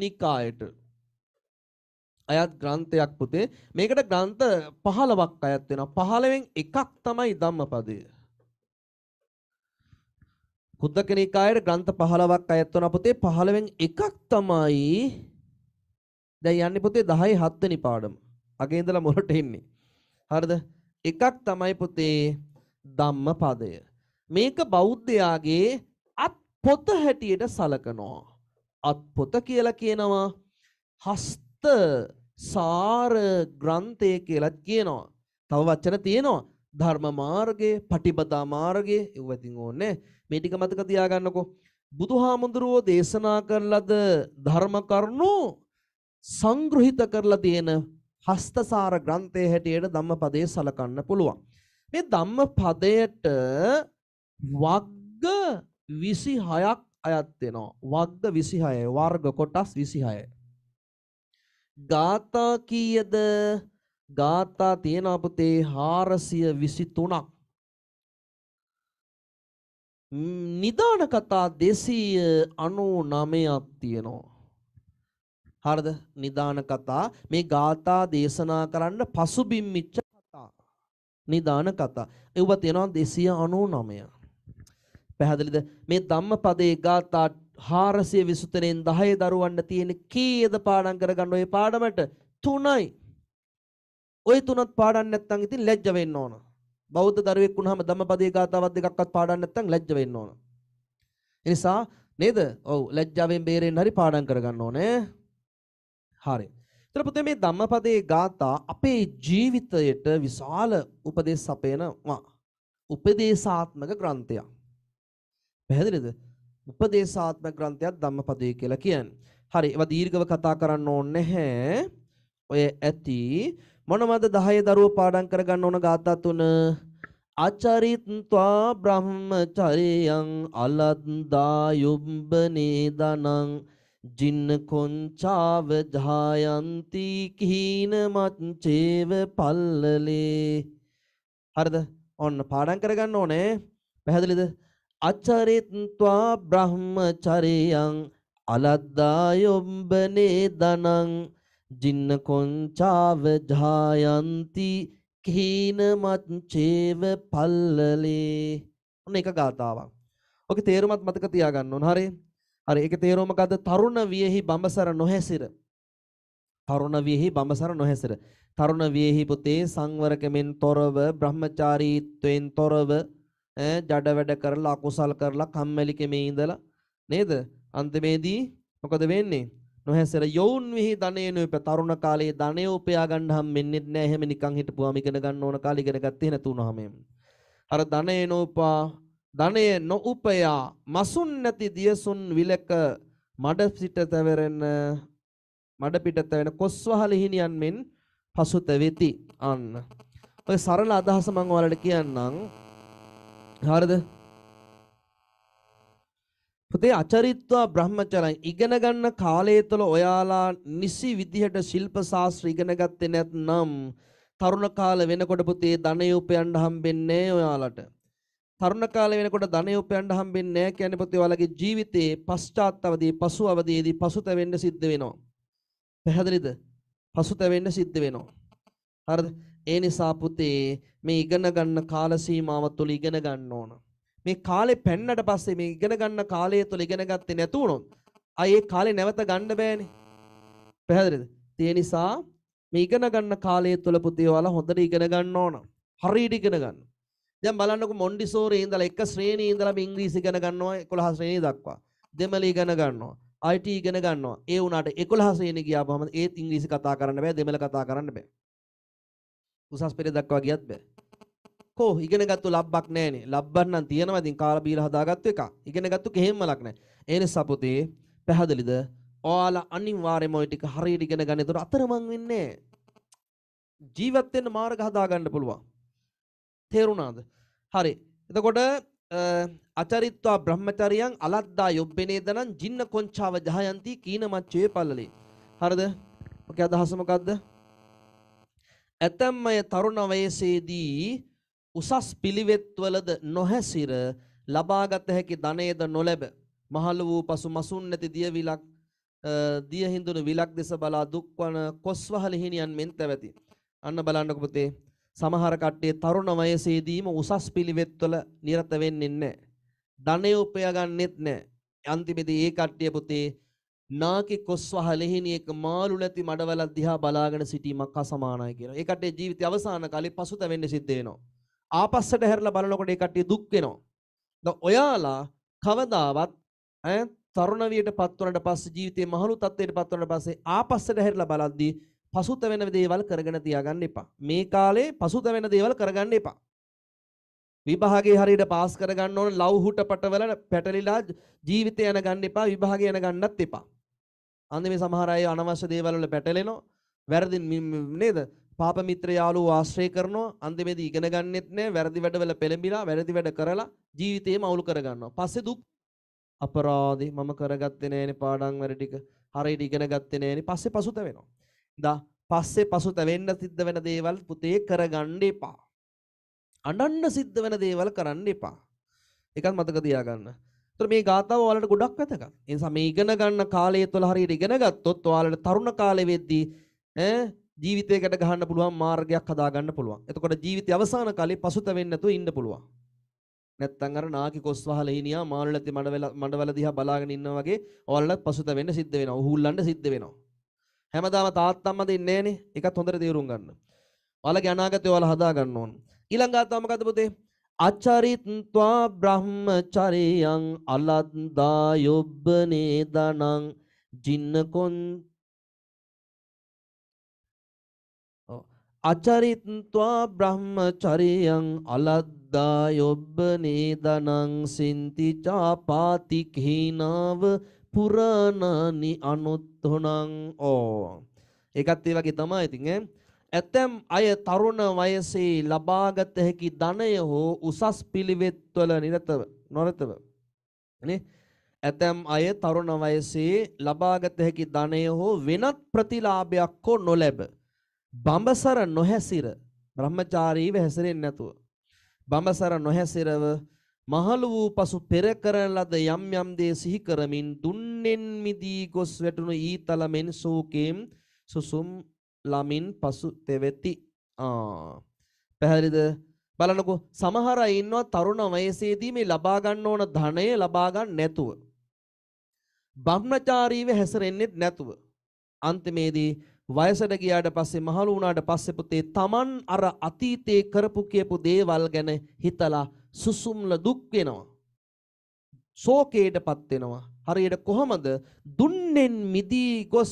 නිකායට අයත් ග්‍රන්ථයක් පුතේ. මේකට ග්‍රන්ථ 15ක් අයත් වෙනවා. 15න් එකක් තමයි ධම්මපදය. කුද්දක නිකායේ ග්‍රන්ථ 15ක් අයත් වෙනවා පුතේ. 15න් එකක් තමයි දැන් යන්නේ පුතේ 10 7 වෙනි පාඩම. අගේ ඉඳලා මොරට එන්නේ. හරිද? එකක් තමයි පුතේ ධම්මපදය. මේක බෞද්ධයාගේ අත් පොත හැටියට සලකනවා. අත් පොත කියලා කියනවා හස්ත සාර ග්‍රන්ථය කියලත් කියනවා. තව වචන තියෙනවා. ධර්ම මාර්ගයේ, පටිපදා මාර්ගයේ ඒව ඉතින් ඕනේ. මේ ටික මතක තියාගන්නකෝ. බුදුහාමුදුරුවෝ දේශනා කරලද ධර්ම කරුණු සංග්‍රහිත කරලා තියෙන හස්තසාර ග්‍රන්ථයේ හැටියට ධම්මපදයේ සලකන්න පුළුවන්. මේ ධම්මපදයට වග්ග 26ක් අයත් වෙනවා. වග්ග 26 වර්ග කොටස් 26. ගාථා කීයද? ගාථා තියෙන පුතේ 423ක්. නිදාන කතා 299ක් තියෙනවා. හරිද? නිදාන කතා මේ ගාථා දේශනා කරන්න පසුබිම් මිච්ච කතා. නිදාන කතා. ඒව තියෙනවා 299. පැහැදිලිද? මේ ධම්මපදයේ ගාථා හාරසිය විසුතනයෙන් දහය දරුවන්න තියෙන කීයද පාඩම් කරගන්න ඔය පාඩමට තුනයි. ඔය තුනත් පාඩම් නැත්නම් ඉතින් ලැජ්ජ වෙන්න ඕන. බෞද්ධ දරුවෙක් වුණාම ධම්මපදයේ ගාතාවක් දෙකක්වත් පාඩම් නැත්නම් ලැජ්ජ වෙන්න ඕන. ඒ නිසා නේද? ඔව් ලැජ්ජාවෙන් බේරෙන්න හරි පාඩම් කරගන්න ඕනේ. හරි. ඊට පස්සේ මේ ධම්මපදයේ ගාතා අපේ ජීවිතයට විශාල උපදේශ සපයනවා. උපදේශාත්මක ග්‍රන්ථයක්. පැහැදිලිද? උපදේශාත්මක ග්‍රන්ථයක් ධම්මපදයේ කියලා කියන්නේ. හරි, ඒවා දීර්ඝව කතා කරන්න ඕනේ නැහැ. ඔය ඇති මොනවද 10 දරුවෝ පාඩම් කරගන්න ඕන ગાථා තුන? අචරිත්වා බ්‍රහ්මචරියං අලද්දායුම්බනේ දනං ජින්න කොංචාව ජායන්ති කීන මච්චේව පල්ලලේ හරිද ඔන්න පාඩම් කරගන්න ඕනේ පැහැදිලිද අචරිත්වා බ්‍රහ්මචරියං අලද්දායොම්බනේ දනං ජින්න කොංචාව ජායන්ති කීනමත් චේව පල්ලලේ ඔන්න එක ගාතාවක්. ඔකේ තේරුමත් මතක තියාගන්න ඕන. හරි. හරි. ඒකේ තේරුම මොකද්ද? තරුණ වියෙහි බඹසර නොහැසිර. තරුණ වියෙහි බඹසර නොහැසිර. තරුණ වියෙහි පුතේ සංවරකමෙන් තොරව, බ්‍රහ්මචාරීත්වයෙන් තොරව, ජඩ වැඩ කරලා අකුසල් කරලා කම්මැලි කමේ ඉඳලා නේද? අන්තිමේදී මොකද වෙන්නේ? නොහැසර යෝන් විහි ධනේනොප තරුණ කාලයේ ධනය උපයා ගන්න හම්බෙන්නේ නැහැ. එහෙම නිකන් හිටපුවාම ඉගෙන ගන්න ඕන කාලේ ඉගෙන ගත්තේ නැතුණාම එහෙම. අර ධනේනෝපා ධනය නොඋපයා මසුන් නැති දියසුන් විලක මඩ පිට තැවරෙන මඩ පිට තැවෙන කොස්වහල හිණියන් මෙන් පසුත වෙති අන්න ඔය සරල අදහස මම ඔයාලට කියන්නම් හරිද? පුතේ අචරිත්වා බ්‍රහ්මචරයන් ඉගෙන ගන්න කාලය තුළ ඔයාලා නිසි විදිහට ශිල්ප ශාස්ත්‍ර ඉගෙන ගත්තේ නැත්නම් තරුණ කාල වෙනකොට පුතේ ධනෙ උපයන්න හම්බෙන්නේ ඔයාලට. තරුණ කාලේ වෙනකොට ධනෙ උපයන්න හම්බෙන්නේ නැහැ කියන්නේ පුතේ ඔයාලගේ ජීවිතයේ පශ්චාත් අවදී පසු අවදීදී පසුතැවෙන්න සිද්ධ වෙනවා. පැහැදිලිද? පසුතැවෙන්න සිද්ධ වෙනවා. හරිද? ඒ නිසා පුතේ මේ ඉගෙන ගන්න කාල සීමාව තුළ ඉගෙන ගන්න ඕන. මේ කාලේ පැන්නට පස්සේ මේ ඉගෙන ගන්න කාලය තුළ ඉගෙන ගත්තේ නැතු වුණොත් ආයේ කාලේ නැවත ගන්න බෑනේ. පැහැදිලිද? ඒ නිසා මේ ඉගෙන ගන්න කාලය තුළ පුතේ ඔයාලා හොඳට ඉගෙන ගන්න ඕන. හරියට ඉගෙන ගන්න. දැන් බලන්නකො මොන්ඩිසෝරේ ඉඳලා එක ශ්‍රේණියේ ඉඳලා මේ ඉංග්‍රීසි ඉගෙන ගන්නවා 11 ශ්‍රේණිය දක්වා. දෙමළ ඉගෙන ගන්නවා. IT ඉගෙන ගන්නවා. ඒ වුණාට 11 ශ්‍රේණිය ගියාම ඒත් ඉංග්‍රීසි කතා කරන්න බෑ දෙමළ කතා කරන්න බෑ. උසස් පෙළ දක්වා ගියත් බෑ. කෝ ඉගෙනගත්තු ලබ්බක් නැහනේ. ලබ්බක් නම් තියෙනවා. ඉතින් කාලා බීලා හදාගත්තු එකක්. ඉගෙනගත්තු කෙහෙම්මලක් නැහැ. ඒ නිසා පුතේ පැහැදිලිද? ඔයාලා අනිවාර්යයෙන්ම ওই ටික හරියට ඉගෙන ගන්න. ඒතර අතරමං වෙන්නේ ජීවත් වෙන්න මාර්ග හදාගන්න පුළුවන්. තේරුණාද? හරි. එතකොට අචරිත්වා බ්‍රහ්මචරියන් අලද්දා යොබ්බෙනේදනං ජින්න කොංචාව ජහයන්ති කීන මච්චේ පල්ලලේ. හරිද? ඔකේ අදහස මොකද්ද? ඇතැම් අය තරුණ වයසේදී උසස් පිළිවෙත්වලද නොහැසිර ලබාගත හැකි ධනයද නොලැබ මහල වූ පසු මසුන් නැති දියවිලක් දියහිඳුණු විලක් දෙස බලා දුක්වන කොස්වහල හිණියන් මෙන් තැවති. අන්න බලන්නකො පුතේ සමහර කට්ටිය තරුණ වයසේදීම උසස් පිළිවෙත්වල නිරත වෙන්නේ නැහැ. ධනය උපයගන්නෙත් නැහැ. අන්තිමේදී ඒ කට්ටිය පුතේ නාකේ කොස්වහ ලෙහිණි එක මාළු නැති මඩවලක් දිහා බලාගෙන සිටීමක් අසමානයි කියලා. ඒ කට්ටිය ජීවිතය අවසාන කාලේ පසුතැවෙන්න සිද්ධ වෙනවා. ආපස්සට හැරලා බලනකොට ඒ කට්ටිය දුක් වෙනවා. දැන් ඔයාලා කවදාවත් ඈ තරුණවියට පත් වුණාට පස්සේ ජීවිතේ මහලු තත්ත්වයට පත් වුණාට පස්සේ ආපස්සට හැරිලා බලද්දී පසුතැවෙන දේවල් කරගෙන තියාගන්න එපා. මේ කාලේ පසුතැවෙන දේවල් කරගන්න එපා. විභාගේ හරියට පාස් කරගන්න ඕන ලව් හුට පටවල පැටලිලා ජීවිතය යන ගන්න එපා විභාගේ යන ගන්නත් එපා. අන්තිමේ සමහර අය අනවශ්‍ය දේවල් වල පැටලෙනවා. වැරදි නේද? පාප මිත්‍ර යාළුවෝ ආශ්‍රය කරනවා. අන්තිමේදී ඉගෙන ගන්නෙත් නෑ. වැරදි වැඩවල පෙළඹිලා වැරදි වැඩ කරලා ජීවිතේ මවුල් කරගන්නවා. පස්සේ දුක් අපරාධේ මම කරගත්තේ නෑනේ පාඩම් වැඩ ටික. හරියට ඉගෙන ගත්තේ නෑනේ. පස්සේ පසුත වෙනවා. දා පස්සේ පසුතැවෙන්න සිද්ධ වෙන දේවල් පුතේ කරගන්න එපා. අඬන්න සිද්ධ වෙන දේවල් කරන්න එපා. එකක් මතක තියාගන්න. ඒතර මේ ගාතාව ඔයාලට ගොඩක් වැදගත්. ඒ නිසා මේ ඉගෙන ගන්න කාලය තුළ හරියට ඉගෙන ගත්තොත් ඔයාලට තරුණ කාලෙ වෙද්දී ඈ ජීවිතයකට ගහන්න පුළුවන් මාර්ගයක් හදාගන්න පුළුවන්. එතකොට ජීවිතය අවසාන කාලේ පසුතැවෙන්නේ නැතුව ඉන්න පුළුවන්. නැත්තම් අර නාකි කොස් වහලා හිනියා මාළුලති මඩවැල මඩවැල දිහා බලාගෙන ඉන්නා වගේ ඔයාලට පසුතැවෙන්න සිද්ධ වෙනවා. උහුල්ලන්න සිද්ධ වෙනවා. හැමදාම තාත්තම්ම දෙන්නේ නැහනේ. ඒකත් හොඳට තේරුම් ගන්න. ඔයාලගේ අනාගතය ඔයාලා හදාගන්න ඕන. ඊළඟ ගාතාව මොකද්ද පුතේ? අචරිත්වා බ්‍රහ්මචරියං අලද්දා යොබ්බනේ දනං ජින්නකොන් අචරිත්වා බ්‍රහ්මචරියං අලද්දා යොබ්බනේ දනං සින්ති චාපාතිකීනාව පුරාණානි අනුත්තුණං ඕ ඒකත් ඒ වගේ තමයි ඉතින් ඈ ඇතැම් අය තරුණ වයසේ ලබාගත හැකි ධනය හෝ උසස් පිළිවෙත්වල නිරතව නොරතව නේ ඇතැම් අය තරුණ වයසේ ලබාගත හැකි ධනය හෝ වෙනත් ප්‍රතිලාභයක් හෝ නොලැබ බඹසර නොහැසිර බ්‍රහ්මචාරීව හැසිරෙන්නේ නැතුව බඹසර නොහැසිරව මහලු වූ පසු පෙර කරන ලද යම් යම් දේ සිහි කරමින් දුන්නෙන් මිදී ගොස් වැටුණු ඊතල මෙන් සෝකයෙන් සුසුම් ළමින් පසු තෙවෙති පැහැදිලිද බලනකෝ සමහර අය ඉන්නවා තරුණ වයසේදී මේ ලබා ගන්න ඕන ධනය ලබා ගන්න නැතුව බ්‍රහ්මචාරීව හැසිරෙන්නෙත් නැතුව අන්තිමේදී වයසට ගියාට පස්සේ මහලු වුණාට පස්සේ පුතේ Taman අර අතීතේ කරපු කියපු දේවල් ගැන හිතලා සුසුම්ල දුක් වෙනවා ශෝකයටපත් වෙනවා හරියට කොහමද දුන්නෙන් මිදී ගොස්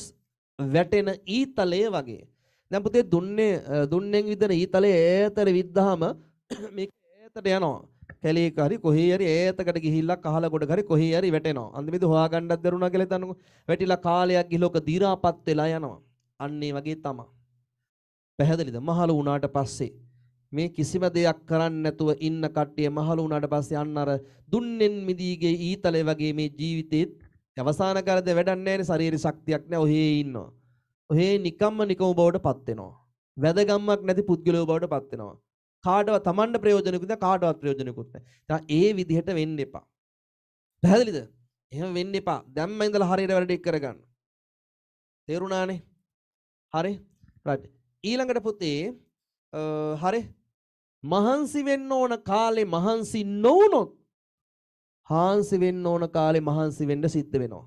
වැටෙන ඊතලය වගේ. දැන් පුතේ දුන්නේ දුන්නෙන් විදෙන ඊතලය ඈතට විද්දාම මේක ඈතට යනවා. කැලේක හරි කොහේ හරි ඈතකට ගිහිල්ලා කහල ගොඩ හරි කොහේ හරි වැටෙනවා. අන්තිමේදී හොයාගන්නත් දරුණා කියලා හිතන්නකෝ. වැටිලා කාලයක් ගිහලා ඔක දිරාපත් වෙලා යනවා. අන්න ඒ වගේ තමයි. පැහැදිලිද? මහලු වුණාට පස්සේ මේ කිසිම දෙයක් කරන්නේ නැතුව ඉන්න කට්ටිය මහලු වුණාට පස්සේ අන්න අර දුන්නෙන් මිදීගේ ඊතලේ වගේ මේ ජීවිතේත් අවසාන කාලේද වැඩක් නැහැ නේ ශරීර ශක්තියක් නැහැ ඔහේ ඉන්නවා. ඔහේ නිකම්ම නිකම බවට පත් වෙනවා. වැදගම්මක් නැති පුද්ගලයෝ බවට පත් වෙනවා. කාටවත් Tamanට ප්‍රයෝජනකුත් නැහැ කාටවත් ප්‍රයෝජනකුත් නැහැ. ඒ විදිහට වෙන්න එපා. පැහැදිලිද? එහෙම වෙන්න එපා. දැම්ම ඉඳලා හරියට වැඩ ටික කරගන්න. තේරුණානේ? හරි. රයිට්. ඊළඟට පුතේ හරි. මහන්සි වෙන්න ඕන කාලේ මහන්සි නොවුනොත් හාන්සි වෙන්න ඕන කාලේ මහන්සි වෙන්න සිද්ධ වෙනවා.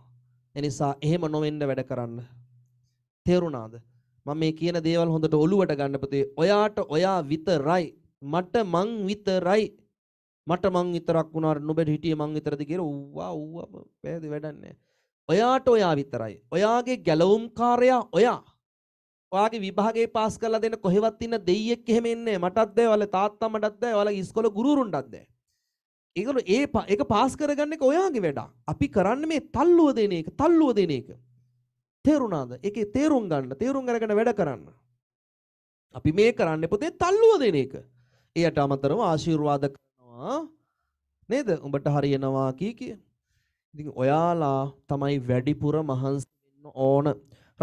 එනිසා එහෙම නොවෙන්න වැඩ කරන්න. තේරුණාද? මම මේ කියන දේවල් හොඳට ඔලුවට ගන්න පුතේ. ඔයාට ඔයා විතරයි. මට මං විතරයි. මට මං විතරක් වුණාට නොබෙඩ හිටියේ මං විතරද කියලා ඌවා ඌවා පැහැදිලි වැඩන්නේ. ඔයාට ඔයා විතරයි. ඔයාගේ ගැලවුම්කාරයා ඔයා. ඔයාගේ විභාගේ පාස් කරලා දෙන්න කොහෙවත් ඉන්න දෙයියෙක් එහෙම ඉන්නේ මටත් දැයි ඔයාලා තාත්තා මටත් දැයි ඔයාලා ඉස්කෝල ගුරුවරුන්ටත් දැයි. ඒගොල්ලෝ ඒ ඒක පාස් කරගන්න එක ඔයාගේ වැඩක්. අපි කරන්නේ මේ තල්ලුව දෙන එක, තල්ලුව දෙන එක. තේරුණාද? ඒකේ තේරුම් ගන්න, තේරුම් අරගෙන වැඩ කරන්න. අපි මේ කරන්නේ පොතේ තල්ලුව දෙන එක. එයට අමතරව ආශිර්වාද කරනවා නේද? උඹට හරියනවා කී කිය. ඉතින් ඔයාලා තමයි වැඩිපුර මහන්සි වෙන්න ඕන.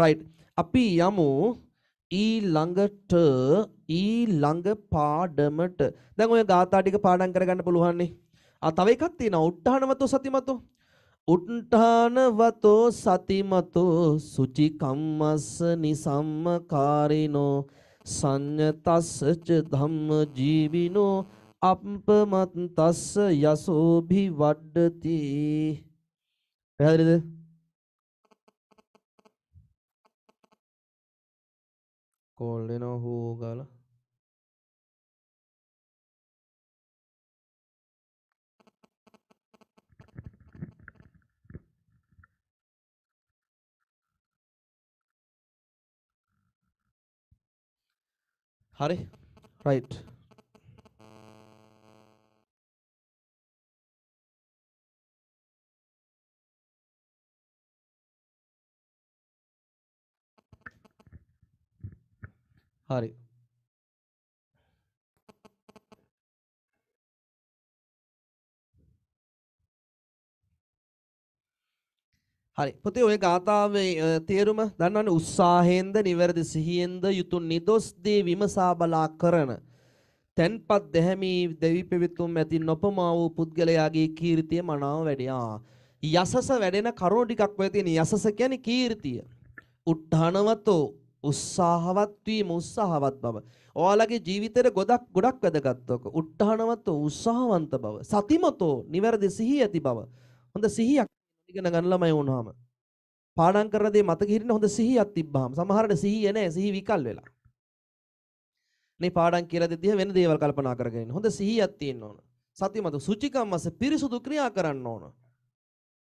රයිට්. අපි යමු ඊළඟට ඊළඟ පාඩමට. දැන් ඔය ගාථා ටික පාඩම් කරගන්න පුළුවන් නේ. ආ තව එකක් තියෙනවා උට්ඨානවතෝ සතිමතෝ උට්ඨානවතෝ සතිමතෝ සුචි කම්මස්ස නිසම්මකාරිනෝ සංඤතස්ස ච ධම්ම ජීවිනෝ අප්පමත්තස්ස යසෝභි වඩ්ඩති පැහැදිලිද කෝල් වෙනවා හෝ ගාලා Hari? Right. Hari. හරි. පුතේ ওই ගාථාවේ තේරුම දන්නවනේ උත්සාහයෙන්ද නිවැරදි සිහියෙන්ද යුතු නිදොස් දේ විමසා බලා කරන තන්පත් දෙහැමි දෙවි පෙවිතුම් ඇති නොපමා වූ පුද්ගලයාගේ කීර්තිය මනාව වැඩියා. යසස වැඩෙන කරුණු ටිකක් ඔය තියෙන යසස කියන්නේ කීර්තිය. උත්හානවතෝ උත්සාහවත් වීම උත්සාහවත් බව. ඔයාලගේ ජීවිතේට ගොඩක් ගොඩක් වැදගත් ඔක. උත්හානවතෝ උත්සාහවන්ත බව. සතිමතෝ නිවැරදි සිහිය ඇති බව. හොඳ සිහියක් ඉගෙන ගන්න ළමයි වුණාම පාඩම් කරන දේ මතක හිටින හොඳ සිහියක් තිබ්බාම සමහරට සිහිය නැහැ සිහි විකල් වෙලා. මේ පාඩම් කියලා දෙද්දී වෙන දේවල් කල්පනා කරගෙන හොඳ සිහියක් තියෙන්න ඕන. සතිමත් සුචිකම්මස පිරිසුදු ක්‍රියා කරන්න ඕන.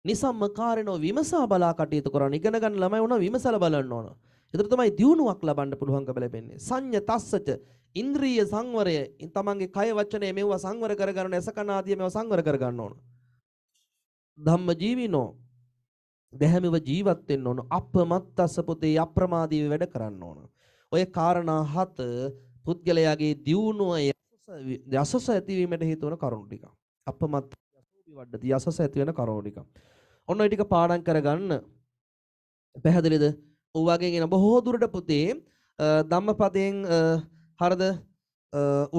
නිසම්ම කාරණෝ විමසා බලා කටයුතු කරන්න ඉගෙන ගන්න ළමයි වුණා විමසලා බලන්න ඕන. එතකොට තමයි දියුණුවක් ලබන්න පුළුවන්කම ලැබෙන්නේ. සංඤ තස්සච ඉන්ද්‍රිය සංවරය තමන්ගේ කය වචනය මෙවුව සංවර කරගන්න ඇසකනාදිය මෙව සංවර කරගන්න ඕන. ධම්ම ජීවිනෝ දැහැමිව ජීවත් වෙන්න ඕන අපමත්තස පුතේ අප්‍රමාදීව වැඩ කරන්න ඕන. ඔය කාරණා හත පුද්ගලයාගේ දියුණුව යසස ඇතිවීමට හේතු වන කරුණු ටික. අපමත් යසෝබි වඩති යසස ඇති වෙන කරුණු ටික. ඔන්න ඔය ටික පාඩම් කරගන්න. පැහැදිලිද? ඔය වගේ කියන බොහෝ දුරට පුතේ ධම්මපදයෙන් හරද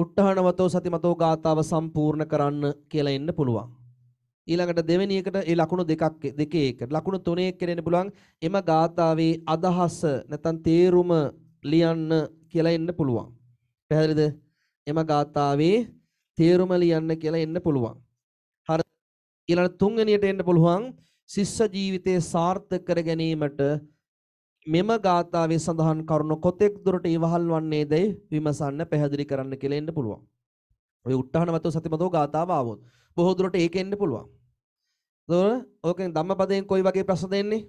උට්ටහනවතෝ සතිමතෝ ගාතාව සම්පූර්ණ කරන්න කියලා එන්න පුළුවන්. ඊළඟට දෙවෙනි එකට ඒ ලකුණු දෙකක් දෙකේ එක ලකුණු තුනේ කෙරෙන්න පුළුවන් එම ගාතාවේ අදහස නැත්නම් තේරුම ලියන්න කියලා එන්න පුළුවන්. පැහැදිලිද? එම ගාතාවේ තේරුම ලියන්න කියලා එන්න පුළුවන්. හරි. ඊළඟ තුන්වෙනියට එන්න පුළුවන් සිස්ස ජීවිතේ සාර්ථක කර ගැනීමට මෙම ගාථාවේ සඳහන් කරුණු කොතෙක් දුරට ඉවහල් වන්නේදයි විමසන්න පැහැදිලි කරන්න කියලා එන්න පුළුවන්. ඔය උත්හානවතෝ සතිමතෝ ගාථාව ආවොත් බොහෝ දුරට ඒක එන්න පුළුවන්. එතකොට ඕකෙන් ධම්මපදයෙන් කොයි වගේ ප්‍රශ්නද එන්නේ?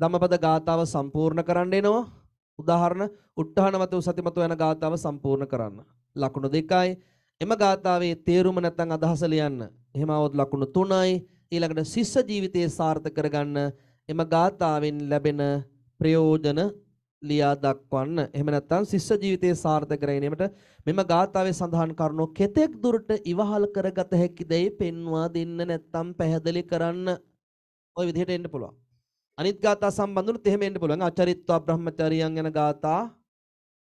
ධම්මපද ගාතාව සම්පූර්ණ කරන්න එනවා. උදාහරණ උට්ටහනවතු සතිමතු යන ගාතාව සම්පූර්ණ කරන්න. ලකුණු දෙකයි. එම ගාතාවේ තේරුම නැත්නම් අදහස ලියන්න. එහෙම આવොත් ලකුණු 3යි. ඊළඟට ශිෂ්‍ය ජීවිතයේ සාර්ථක කරගන්න එම ගාතාවෙන් ලැබෙන ප්‍රයෝජන ලියා දක්වන්න. එහෙම නැත්නම් ශිෂ්‍ය ජීවිතයේ සාර්ථක කරගැනීමට මෙම ගාථාවේ සඳහන් කරුණු කෙතෙක් දුරට ඉවහල් කරගත හැකිදයි පෙන්වා දෙන්න නැත්නම් පැහැදිලි කරන්න. ওই විදිහට එන්න පුළුවන්. අනිත් ගාථා සම්බන්ධුනුත් එහෙම එන්න පුළුවන්. අචරිත්වා බ්‍රහ්මචාරියන් යන ගාථා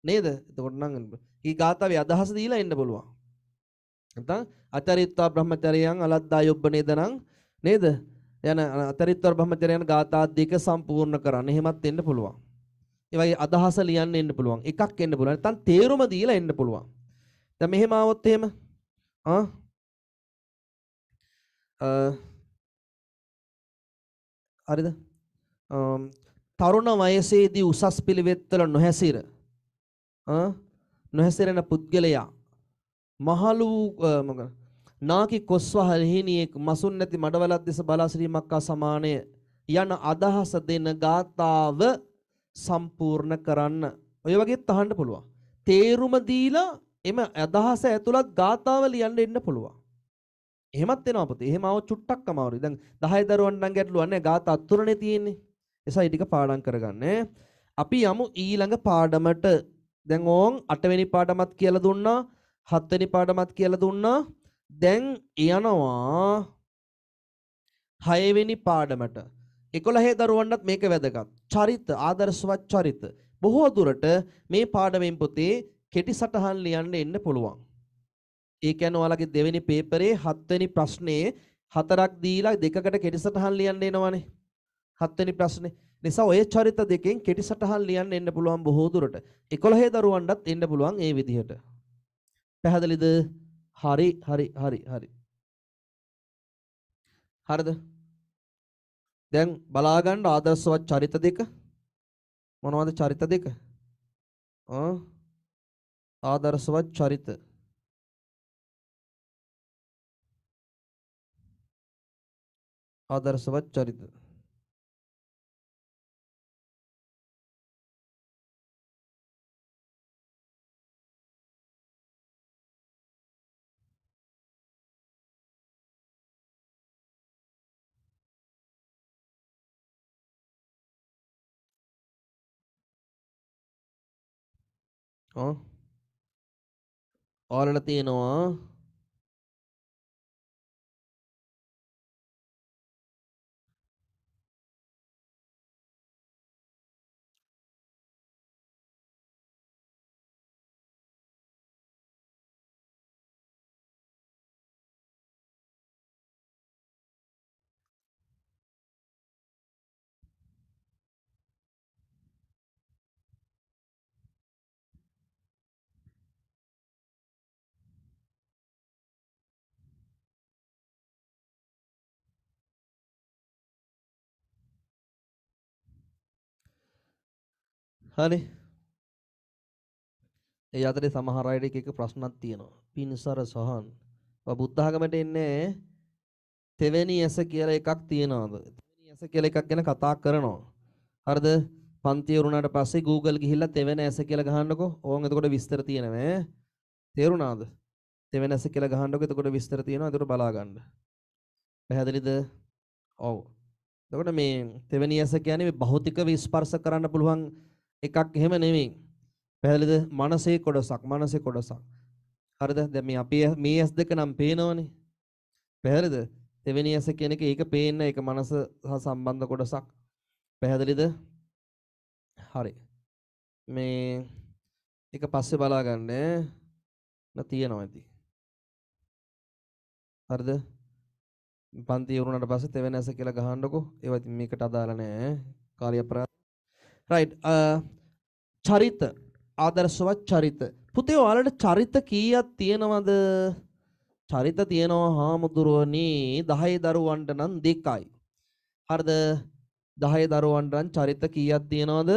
නේද? එතකොට නම් ඊ ගාථාවේ අදහස දීලා එන්න පුළුවන්. නැත්නම් අචරිත්වා බ්‍රහ්මචාරියන් අලද්දා යොබ්බනේදනම් නේද? යන අතරිත්වර බ්‍රහ්මචර්යයන් ගාථා දෙක සම්පූර්ණ කරන්න. එහෙමත් වෙන්න පුළුවන්. ඒවයි අදහස ලියන්න එන්න පුළුවන්. එකක් එන්න පුළුවන්. නැත්නම් තේරුම දීලා එන්න පුළුවන්. දැන් මෙහෙම આવොත් එහෙම ආ හරිද? තරුණ වයසේදී උසස් පිළිවෙත්වල නොහැසිර නොහැසිරෙන පුද්ගලයා මහලු මොකද නාකි කොස්වහල්හිනියෙක් මසුන් නැති මඩවලක් දෙස බලා සිටීමක් සමානය යන අදහස දෙන ගාතාව සම්පූර්ණ කරන්න. ඔය වගේත් අහන්න පුළුවන්. තේරුම දීලා එම අදහස ඇතුළත් ගාතාව ලියන්න එන්න පුළුවන්. එහෙමත් වෙනවා පුතේ. එහෙම ආව චුට්ටක් අමාරුයි. දැන් 10 දරුවන් නම් ගැටලුවක් නැහැ. ගාත අතුරනේ තියෙන්නේ. එසයි ටික පාඩම් කරගන්න. අපි යමු ඊළඟ පාඩමට. දැන් ඕන් 8 වෙනි පාඩමත් කියලා දුන්නා. 7 වෙනි පාඩමත් කියලා දුන්නා. දැන් යනවා 6 වෙනි පාඩමට. 11 දරුවන්ටත් මේක වැදගත්. චරිත ආදර්ශවත් චරිත. බොහෝ දුරට මේ පාඩමෙන් පොතේ කෙටි සටහන් ලියන්න එන්න පුළුවන්. ඒ කියන්නේ ඔයාලගේ දෙවෙනි පේපරේ 7 වෙනි ප්‍රශ්නේ හතරක් දීලා දෙකකට කෙටි සටහන් ලියන්න එනවනේ. 7 වෙනි ප්‍රශ්නේ. නිසා ඔය චරිත දෙකෙන් කෙටි සටහන් ලියන්න එන්න පුළුවන් බොහෝ දුරට. 11 දරුවන්ටත් එන්න පුළුවන් ඒ විදිහට. පැහැදිලිද? හරි හරි හරි හරි. හරිද? දැන් බලා ගන්න ආදර්ශවත් චරිත දෙක මොනවද චරිත දෙක? ආ ආදර්ශවත් චරිත ආදර්ශවත් චරිත ඕ ඕලට තියෙනවා හරි. ඒ අතරේ සමහර අයට එක එක ප්‍රශ්නක් තියෙනවා. පින්සර සහන්. ඔබ බුද්ධ ආගමට එන්නේ තෙවෙනි ඇස කියලා එකක් තියෙනවද? තෙවෙනි ඇස කියලා එකක් ගැන කතා කරනවා. හරිද? පන්තිය වුණාට පස්සේ Google ගිහිල්ලා තෙවෙන ඇස කියලා ගහන්නකෝ. ඕන් එතකොට විස්තර තියෙනවා. තේරුණාද? තෙවෙන ඇස කියලා ගහන්නකෝ. එතකොට විස්තර තියෙනවා. එතකොට බලා ගන්න. පැහැදිලිද? ඔව්. එතකොට මේ තෙවෙනි ඇස කියන්නේ මේ භෞතිකව ස්පර්ශ කරන්න පුළුවන් එකක් එහෙම නෙමෙයි. පැහැදිලිද? මනසේ කොටසක්, මනසේ කොටසක්. හරිද? දැන් මේ අපි මේ S2 නම් පේනවනේ. පැහැදිලිද? තෙවෙනි S කියන එක ඒක පේන්න ඒක මනස සහ සම්බන්ධ කොටසක්. පැහැදිලිද? හරි. මේ එක පස්සේ බලා ගන්න න තියනවා ඇති. හරිද? පන්ති වුණාට පස්සේ තෙවෙනි S කියලා ගහන්නකො. ඒවත් මේකට අදාළ නැහැ. කාර්ය අපරාධ right uh, චරිත ආදර්ශවත් චරිත පුතේ ඔයාලට චරිත කීයක් තියෙනවද චරිත තියෙනවා හාමුදුරුවනි 10 දරුවන්ට නම් දෙකයි හරිද 10 දරුවන්ට නම් චරිත කීයක් තියෙනවද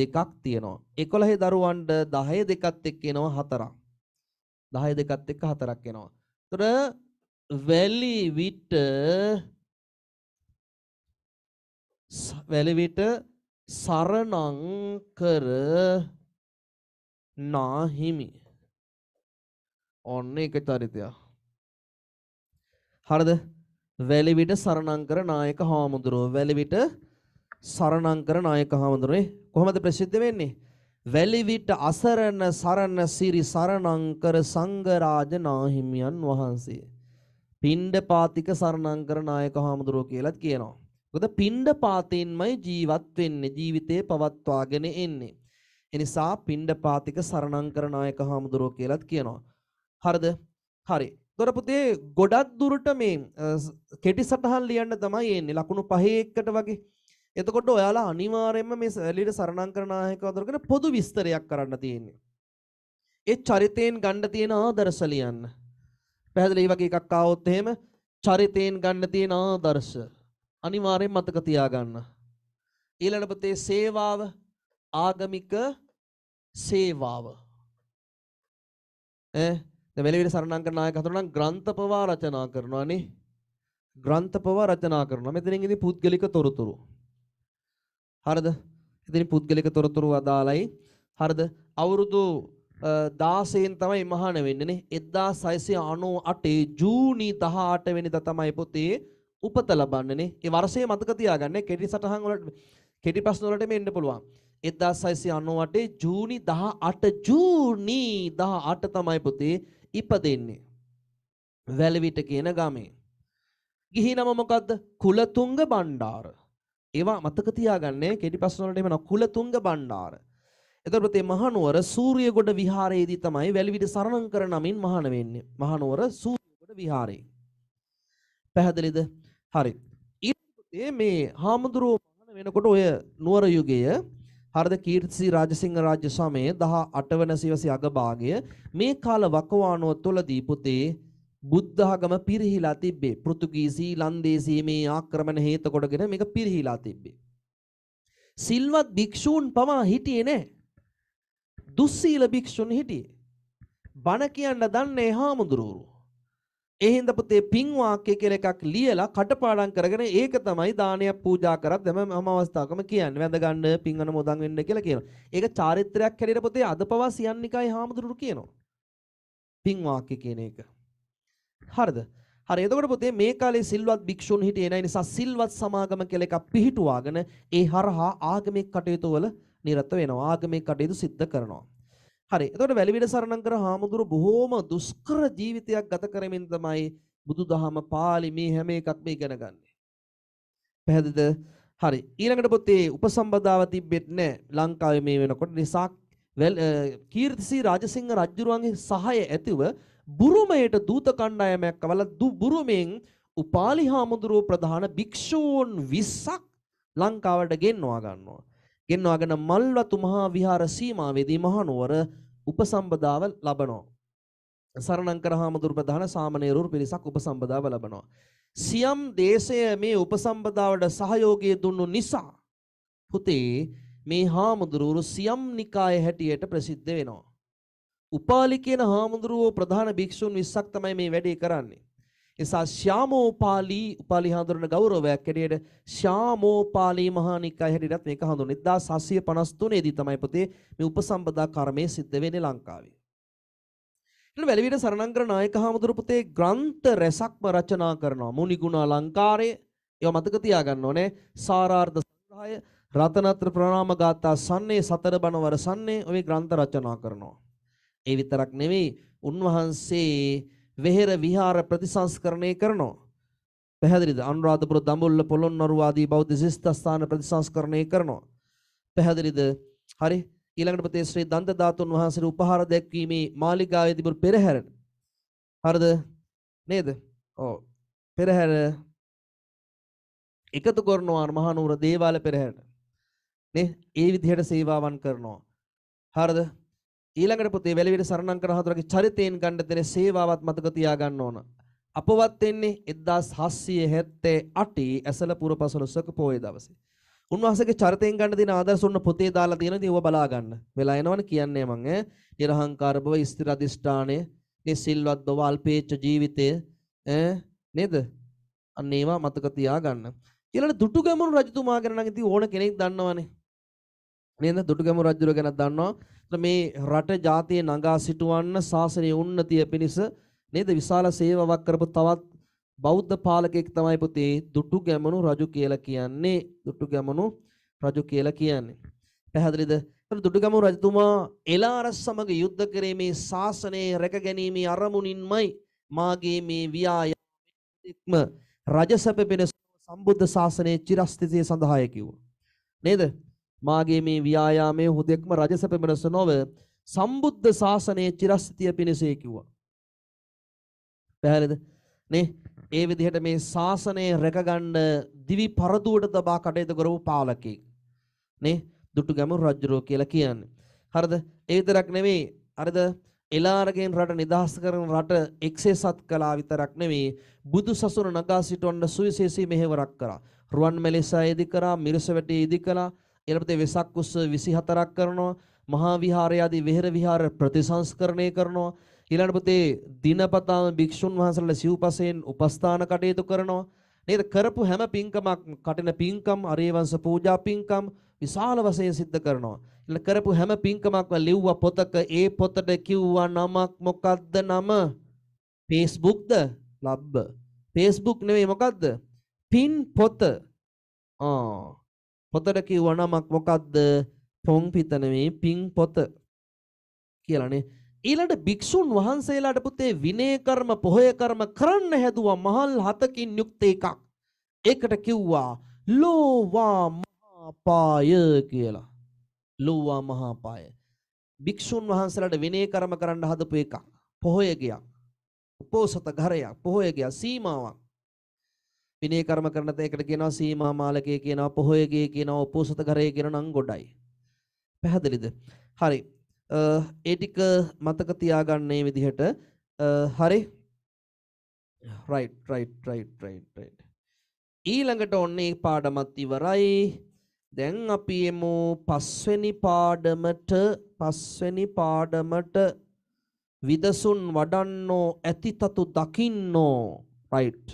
දෙකක් තියෙනවා 11 දරුවන්ට 10 දෙකත් එක්ක එනවා හතරක් 10 දෙකත් එක්ක හතරක් එනවා එතකොට වැලි විට වැලි විට සරණං කර නාහිමි. ඔන්න ඒක චරිතය. හරිද? වැලිවිට සරණං කර නායක හාමුදුරුවෝ වැලිවිට සරණං කර නායක හාමුදුරුවනේ කොහොමද ප්‍රසිද්ධ වෙන්නේ? වැලිවිට අසරණ සරණ සිරි සරණංකර සංඝරාජ නාහිමියන් වහන්සේ. පිණ්ඩපාතික සරණංකර නායක හාමුදුරුවෝ කියලත් කියනවා. මොකද පින්ඩ පාතයෙන්මයි ජීවත් වෙන්නේ ජීවිතේ පවත්වාගෙන එන්නේ. එනිසා පින්ඩ පාතික සරණං කරන නායක හාමුදුරුවෝ කියලාත් කියනවා. හරිද? හරි. ඒතර පුතේ ගොඩක් දුරට මේ කෙටි සටහන් ලියන්න තමයි එන්නේ ලකුණු පහේ එකට වගේ. එතකොට ඔයාලා අනිවාර්යයෙන්ම මේ එළියට සරණං කරන නායක හාමුදුරුවෝ පොදු විස්තරයක් කරන්න තියෙන්නේ. ඒ චරිතයෙන් ගන්න තියෙන ආදර්ශ ලියන්න. පැහැදිලි වගේ එකක් ආවොත් එහෙම චරිතයෙන් ගන්න තියෙන ආදර්ශ අනිවාර්යෙන් මතක තියාගන්න. ඊළඟ ප්‍රතේ සේවාව ආගමික සේවාව. ඈ දැන් මෙලෙවිට සරණම් කරන අය කතර නම් ග්‍රන්ථපවා රචනා කරනවා නේ. ග්‍රන්ථපවා රචනා කරනවා. මෙතනින් ඉතින් පුද්ගලික තොරතුරු. හරිද? ඉතින් පුද්ගලික තොරතුරු අදාළයි. හරිද? අවුරුදු 16න් තමයි මහාන වෙන්නේ නේ 1698 ජූනි 18 වෙනිදා තමයි පොතේ උපත ලබන්නනේ. ඒ වර්ෂය මතක තියාගන්න. කෙටි සටහන් වලට කෙටි ප්‍රශ්න වලට මේ එන්න පුළුවන්. 1698 ජූනි 18 ජූනි 18 තමයි පුතේ ඉපදෙන්නේ. වැලවිට කියන ගමේ. ගිහි නම මොකද්ද? කුලතුංග බණ්ඩාර. ඒවා මතක තියාගන්නේ කෙටි ප්‍රශ්න වලට එමන කුලතුංග බණ්ඩාර. එතකොට මේ මහනුවර සූර්යගොඩ විහාරයේදී තමයි වැලිවිඩ සරණංකර නමින් මහාන වෙන්නේ. මහනුවර සූර්යගොඩ විහාරේ. පැහැදිලිද? හරි. ඊයේ මේ හාමුදුරුවෝ පහන වෙනකොට ඔය නුවර යුගය හරිද කීර්තිසි රාජසිංහ රාජ්‍ය සමයේ 18 වෙනි සිවසේ අගභාගය මේ කාල වකවානුව තුලදී පුතේ බුද්ධඝම පිරිහිලා තිබ්බේ. පෘතුගීසී ලන්දේසී මේ ආක්‍රමණ හේත කොටගෙන මේක පිරිහිලා තිබ්බේ. සිල්වත් භික්ෂූන් පවා හිටියේ නැහැ. දුස්සීල භික්ෂුන් හිටියේ. බණ කියන්න දන්නේ හාමුදුරුවෝ. ඒ හින්දා පුතේ පින් වාක්‍ය කියලා එකක් ලියලා කටපාඩම් කරගෙන ඒක තමයි දානයක් පූජා කරත් හැම හැම අවස්ථාවකම කියන්නේ වැඳ ගන්න පින් අනුමෝදන් වෙන්න කියලා කියනවා. ඒක චාරිත්‍රාක් හැටියට පුතේ අද පවා සියන්නිකයි හාමුදුරුවෝ කියනවා. පින් වාක්‍ය කියන එක. හරිද? හරි එතකොට පුතේ මේ කාලේ සිල්වත් භික්ෂුන් හිටියේ නැයි නිසා සිල්වත් සමාගම කියලා එකක් පිහිටුවාගෙන ඒ හරහා ආගමික කටයුතු වල නිරත වෙනවා ආගමික කටයුතු සිද්ධ කරනවා හරි. එතකොට වැලිවිඩ සරණම් කර හාමුදුරු බොහෝම දුෂ්කර ජීවිතයක් ගත කරමින් තමයි බුදුදහම පාළි මේ හැම එකක්ම ඉගෙන ගන්න. පැහැදිලිද? හරි. ඊළඟට පොතේ උපසම්බදාව තිබෙත් නැහැ. ලංකාවේ මේ වෙනකොට නිසා කීර්තිසී රාජසිංහ රජුරුවන්ගේ සහාය ඇතිව බුරුමයට දූත කණ්ඩායමක් අවලා දු බුරුමෙන් උපාලි හාමුදුරුව ප්‍රධාන භික්ෂූන් 20ක් ලංකාවට ගෙන්වා ගන්නවා. ගෙන්වාගෙන මල්වතු මහා විහාර සීමාවේදී මහනුවර උපසම්බදාව ලබනවා. සරණංකර හාමුදුරු ප්‍රධාන සාමණේරුරු පිරිසක් උපසම්බදාව ලබනවා. සියම් දේශය මේ උපසම්බදාවට සහයෝගය දුන්නු නිසා පුතේ මේ හාමුදුරුවරු සියම් නිකාය හැටියට ප්‍රසිද්ධ වෙනවා. උපාලි කියන හාමුදුරුවෝ ප්‍රධාන භික්ෂුන් 20ක් තමයි මේ වැඩේ කරන්නේ. නිසා ශ්‍යාමෝපාලි උපාලි හඳුනන ගෞරවයක් හැටියට ශ්‍යාමෝපාලි මහානිකය හැටියටත් මේක හඳුන්වන්නේ 1753 දී තමයි පුතේ මේ උපසම්පදා කර්මය සිද්ධ වෙන්නේ ලංකාවේ. ඊළඟ වැලිවිර සරණංකර නායක හාමුදුරු පුතේ ග්‍රන්ථ රසක්ම රචනා කරනවා. මුනිගුණ අලංකාරය ඒවා මතක තියාගන්න ඕනේ. සාරාර්ථ සංග්‍රහය රතනත්‍ර ප්‍රණාම ගාථා සන්නේ සතර බණවර සන්නේ ඔය ග්‍රන්ථ රචනා කරනවා. ඒ විතරක් නෙවෙයි උන්වහන්සේ වෙහෙර විහාර ප්‍රතිසංස්කරණය කරනවා. පැහැදිලිද? අනුරාධපුර දඹුල්ල පොළොන්නරුව ආදී බෞද්ධ ශිෂ්ඨස්ථාන ප්‍රතිසංස්කරණය කරනවා. පැහැදිලිද? හරි. ඊළඟට ප්‍රතේ ශ්‍රී දන්ත ධාතුන් වහන්සේට උපහාර දැක්වීමේ මාලිගාවේ තිබුණු පෙරහැර. හරිද? නේද? ඔව්. පෙරහැර එකතු කරනවා මහනුවර දේවාල පෙරහැරට. නේ? ඒ විදිහට සේවාවන් කරනවා. හරිද? ඊළඟට පුතේ වැලවිර සරණම් කරන හතුරගේ චරිතයෙන් ගන්න දෙන සේවාවත් මතක තියාගන්න ඕන. අපවත් වෙන්නේ 1778 ඇසල පුරපසළොස්වක පොයේ දවසේ. උන්වහන්සේගේ චරිතයෙන් ගන්න දෙන ආදර්ශ උන්න පොතේ දාලා තියෙනවා ඉතින් බලා ගන්න. වෙලා යනවනේ කියන්නේ මං ඈ. නිර්හංකාරබව ස්ථිර අධිෂ්ඨානය, නිසිල්වත් බව අල්පේච්ඡ ජීවිතය ඈ නේද? අන්න ඒවා මතක තියාගන්න. ඊළඟ දුටුගැමුණු රජතුමා ගැන නම් ඉතින් ඕන කෙනෙක් දන්නවනේ. නේද? දුටුගැමුණු රජුර ගැන දන්නවා. මේ රට ජාතිය නගා සිටවන්න සාසනයේ උන්නතිය පිණිස නේද විශාල සේවාවක් කරපු තවත් බෞද්ධ පාලකෙක් තමයි පුතේ දුටු ගැමුණු රජු කියලා කියන්නේ දුටු ගැමුණු රජු කියලා කියන්නේ. පැහැදිලිද? දුටුගැමුණු රජතුමා එලාරස් සමග යුද්ධ කරේ මේ ශාසනය රැකගැනීමේ අරමුණින්මයි මාගේ මේ ව්‍යායාමෙක්ම රජසැප පෙන සම්බුද්ධ ශාසනයේ චිරස්ථිතිය සඳහාය කිව්වා. නේද? මාගේ මේ ව්‍යායාමයේ හුදෙක්ම රජස පෙමනස නොව සම්බුද්ධ ශාසනයේ චිරස්ථිතිය පිණිසේ කිව්වා. පැහැදිලිද? නේ ඒ විදිහට මේ ශාසනය රැකගන්න දිවි පරදුවට තබා කටයුතු කරපු පාලකෙක්. නේ දුටුගැමුණු රජුරෝ කියලා කියන්නේ. හරිද? ඒ විතරක් නෙමෙයි. හරිද? එලාරගෙන් රට නිදහස් කරන රට එක්සේසත් කලා විතරක් නෙමෙයි බුදු සසුන නගා සිටවන්න සුවිශේෂී මෙහෙවරක් කරා. රුවන්මැලි සෑය ඉදි කරා, මිරිසවැටි ඉදි කළා. ඊළඟට වෙසක් උත්සව 24ක් කරනවා. මහා විහාරය ආදී විහෙර විහාර ප්‍රතිසංස්කරණය කරනවා. ඊළඟට දිනපතාම භික්ෂුන් වහන්සේලා සිව්පසයෙන් උපස්ථාන කටයුතු කරනවා. නේද කරපු හැම පින්කමක් කටින පින්කම් අරේවංශ පූජා පින්කම් විශාල වශයෙන් සිද්ධ කරනවා. ඉතින් කරපු හැම පින්කමක්ම ලිව්වා පොතක ඒ පොතට කිව්වා නමක් මොකද්ද නම? Facebookද? ලබ්බ. Facebook නෙවෙයි මොකද්ද? පින් පොත. ආ පොතට කිව්වා නමක් මොකද්ද? පොන් පිට නෙමේ පිං පොත කියලානේ. ඊළඟට භික්ෂුන් වහන්සේලාට පුතේ විනය කර්ම පොහොය කර්ම කරන්න හැදුවා මහල් හතකින් යුක්ත එකක්. ඒකට කිව්වා ලෝවා මහාපාය කියලා. ලෝවා මහාපාය. භික්ෂුන් වහන්සේලාට විනය කර්ම කරන්න හදපු එකක්. පොහොය ගියක්. උපෝසත ඝරයක් පොහොය ගියක් සීමාවක්. විනය කර්ම කරන තේකට කියනවා සීමා මාලකයේ කියනවා පොහොයගේ කියනවා උපෝසත කරේ කියන නම් ගොඩයි. පැහැදිලිද? හරි. ඒ ටික මතක තියාගන්නේ විදිහට හරි. right right right right right. ඊළඟට ඔන්නේ පාඩමත් ඉවරයි. දැන් අපි එමු පස්වෙනි පාඩමට පස්වෙනි පාඩමට විදසුන් වඩන්නෝ ඇතිතතු දකින්නෝ right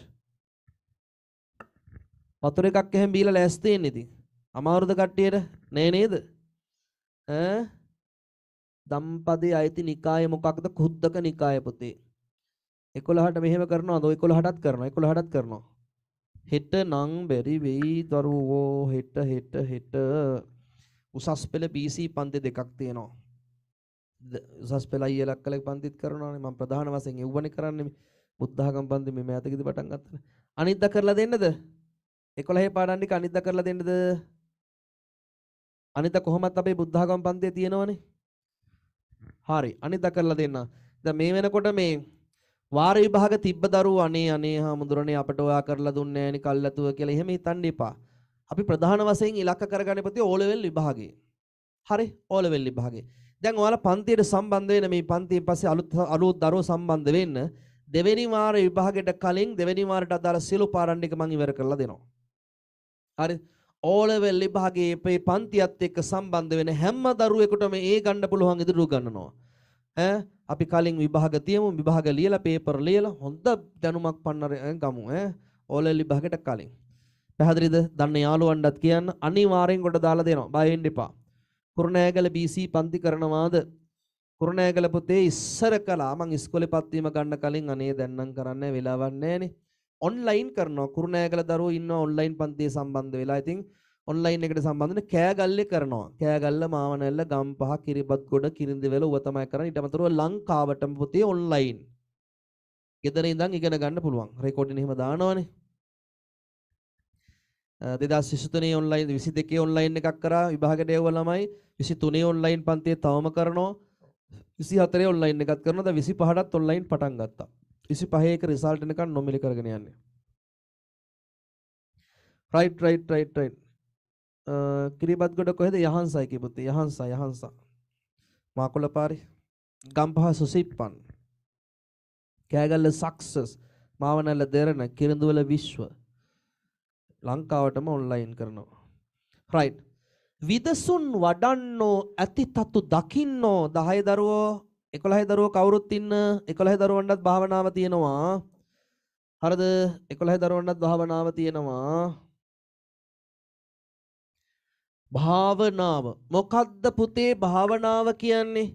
වතුර එකක් එහෙම බීලා ලෑස්ති වෙන්න ඉතින්. අමාරුද කට්ටියට? නෑ නේද? ඈ ධම්පදේ අයිති නිකාය මොකක්ද? කුද්දක නිකාය පොතේ. 11ට මෙහෙම කරනවාද? 11ටත් කරනවා. 11ටත් කරනවා. හෙට නම් බැරි වෙයි දරුවෝ හෙට හෙට හෙට උසස් පෙළ PC පන්ති දෙකක් තියෙනවා. උසස් පෙළ අයියලක් කලේ පන්තිත් කරනවානේ මම ප්‍රධාන වශයෙන් එව්වනේ කරන්නේ බුද්ධඝම් පන්ති මේ මෑතකදී පටන් ගත්තා. අනිද්දා කරලා දෙන්නද? 11 පාඩම් ටික අනිද්දා කරලා දෙන්නද? අනිද්දා කොහොමත් අපේ බුද්ධඝම පන්තියේ තියෙනවනේ. හරි. අනිද්දා කරලා දෙන්න. දැන් මේ වෙනකොට මේ වාර විභාග තිබ්බ දරුවෝ අනේ අනේ හාමුදුරනේ අපට ඔයා කරලා දුන්නේ නෑනේ කල්ැතුව කියලා එහෙම හිතන්න එපා. අපි ප්‍රධාන වශයෙන් ඉලක්ක කරගන්න ප්‍රති ඕ ලෙවල් විභාගේ. හරි ඕ ලෙවල් විභාගේ. දැන් ඔයාලා පන්තියට සම්බන්ධ වෙන මේ පන්තියෙන් පස්සේ අලුත් අලුත් දරුවෝ සම්බන්ධ වෙන්න දෙවෙනි වාර විභාගයට කලින් දෙවෙනි වාරට අදාළ සියලු පාඩම් ටික මම ඉවර කරලා දෙනවා. හරි ඕලෙවල් විභාගයේ මේ පන්තියත් එක්ක සම්බන්ධ වෙන හැම දරුවෙකුටම ඒ ගන්න පුළුවන් ඉදිරිය ගන්නනවා. ඈ අපි කලින් විභාග තියමු විභාග ලියලා පේපර් ලියලා හොඳ දැනුමක් පන්න ගමු ඈ ඕලෙවල් විභාගයට කලින්. පැහැදිලිද? දන්න යාළුවන්ටත් කියන්න අනිවාර්යෙන් කොට දාලා දෙනවා. බය වෙන්න එපා. කුරුණෑගල BC පන්ති කරනවාද? කුරුණෑගල පුතේ ඉස්සර කළා මං ඉස්කෝලේ පත්වීම ගන්න කලින් අනේ දැන් නම් කරන්න වෙලාවක් නැහැ නේ. ඔන්ලයින් කරනවා කුරුණෑගල දරුවෝ ඉන්නවා ඔන්ලයින් පන්තිය සම්බන්ධ වෙලා. ඉතින් ඔන්ලයින් එකට සම්බන්ධ වෙන කෑගල්ලේ කරනවා. කෑගල්ල මාවනැල්ල ගම්පහ කිරිබත්ගොඩ කිරිඳිවැල ඌව තමයි කරන්නේ. ඊට අමතරව ලංකාවටම පුතේ ඔන්ලයින්. ගෙදර ඉඳන් ඉගෙන ගන්න පුළුවන්. රෙකෝඩින් එහෙම දානවනේ. 2023 ඔන්ලයින් 22 ඔන්ලයින් එකක් කරා විභාගයට යව ළමයි 23 ඔන්ලයින් පන්තියේ තවම කරනවා 24 ඔන්ලයින් එකක් කරනවා දැන් 25ටත් ඔන්ලයින් පටන් ගත්තා 25 එක රිසල්ට් එනකන් නොමිලි කරගෙන යන්නේ. right right right right කිරිබත් ගොඩ කොහෙද යහන්සයි කියපොත් යහන්සා යහන්සා මාකොළ පාරේ ගම්පහ සුසිප්පන් කෑගල්ල සක්සස් මාවනල්ල දෙරණ කිරිඳුවල විශ්ව ලංකාවටම ඔන්ලයින් කරනවා right විදසුන් වඩන්නෝ ඇතිතතු දකින්නෝ 10 දරුවෝ 11 දරුවෝ කවුරුත් ඉන්න 11 දරුවන්ටත් භාවනාව තියෙනවා. හරිද? 11 දරුවන්ටත් භාවනාව තියෙනවා. භාවනාව මොකද්ද පුතේ භාවනාව කියන්නේ?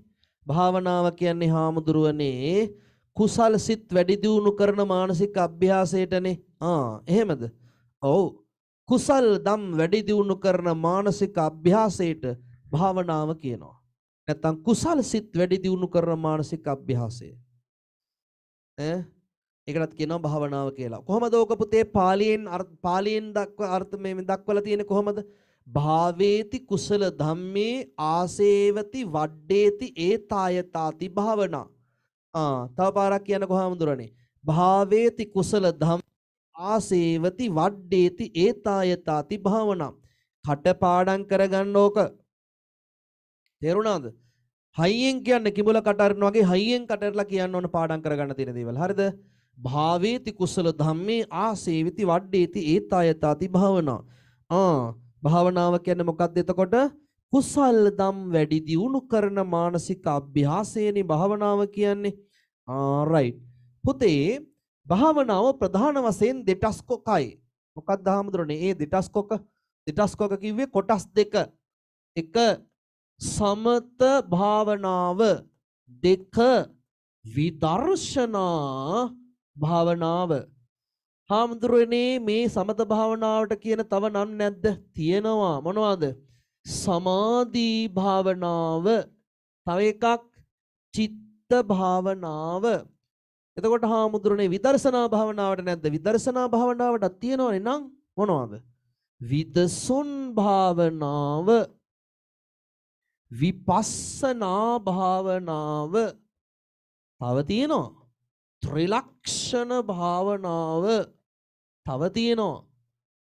භාවනාව කියන්නේ හාමුදුරුවනේ කුසල් සිත් වැඩි දියුණු කරන මානසික අභ්‍යාසයටනේ. ආ එහෙමද? ඔව්. කුසල් දම් වැඩි දියුණු කරන මානසික අභ්‍යාසයට භාවනාව කියනවා. නැත්තම් කුසල් සිත් වැඩි දියුණු කරන මානසික අභ්‍යාසය. ඈ ඒකටත් කියනවා භාවනාව කියලා. කොහමද ඕක පුතේ පාලියෙන් පාලියෙන් දක්ව අර්ථ මේ දක්වලා තියෙන්නේ කොහමද? භාවේති කුසල ධම්මේ ආසේවති වඩ්ඩේති ඒතායතාති භාවනා. ආ තව පාරක් කියන කොහමඳුරනේ. භාවේති කුසල ධම් ආසේවති වඩ්ඩේති ඒතායතාති භාවනා. කටපාඩම් කරගන්න ඕක තේරුණාද? හයියෙන් කියන්නේ කිඹුල කටහරින වගේ හයියෙන් කටහරලා කියන්න ඕන පාඩම් කරගන්න තියෙන දේවල්. හරිද? භාවේති කුසල ධම්මේ ආසේවිති වඩ්ඩේති ඒතායතාති භාවනා. ආ භාවනාව කියන්නේ මොකක්ද එතකොට? කුසල් ධම් වැඩි දියුණු කරන මානසික අභ්‍යාසයනේ භාවනාව කියන්නේ. ආ රයිට්. පුතේ භාවනාව ප්‍රධාන වශයෙන් දෙටස් කොකයි. මොකක්ද හාමුදුරනේ? ඒ දෙටස් කොක දෙටස් කොක කිව්වේ කොටස් දෙක. එක සමත භාවනාව දෙක විදර්ශනා භාවනාව හාමුදුරුවනේ මේ සමත භාවනාවට කියන තව නම් නැද්ද තියෙනවා මොනවද සමාධී භාවනාව තව එකක් චිත්ත භාවනාව එතකොට හාමුදුරුවනේ විදර්ශනා භාවනාවට නැද්ද විදර්ශනා භාවනාවට තියෙනවනේ නම් මොනවද විදසුන් භාවනාව විපස්සනා භාවනාව තව තියෙනවා. ත්‍රිලක්ෂණ භාවනාව තව තියෙනවා.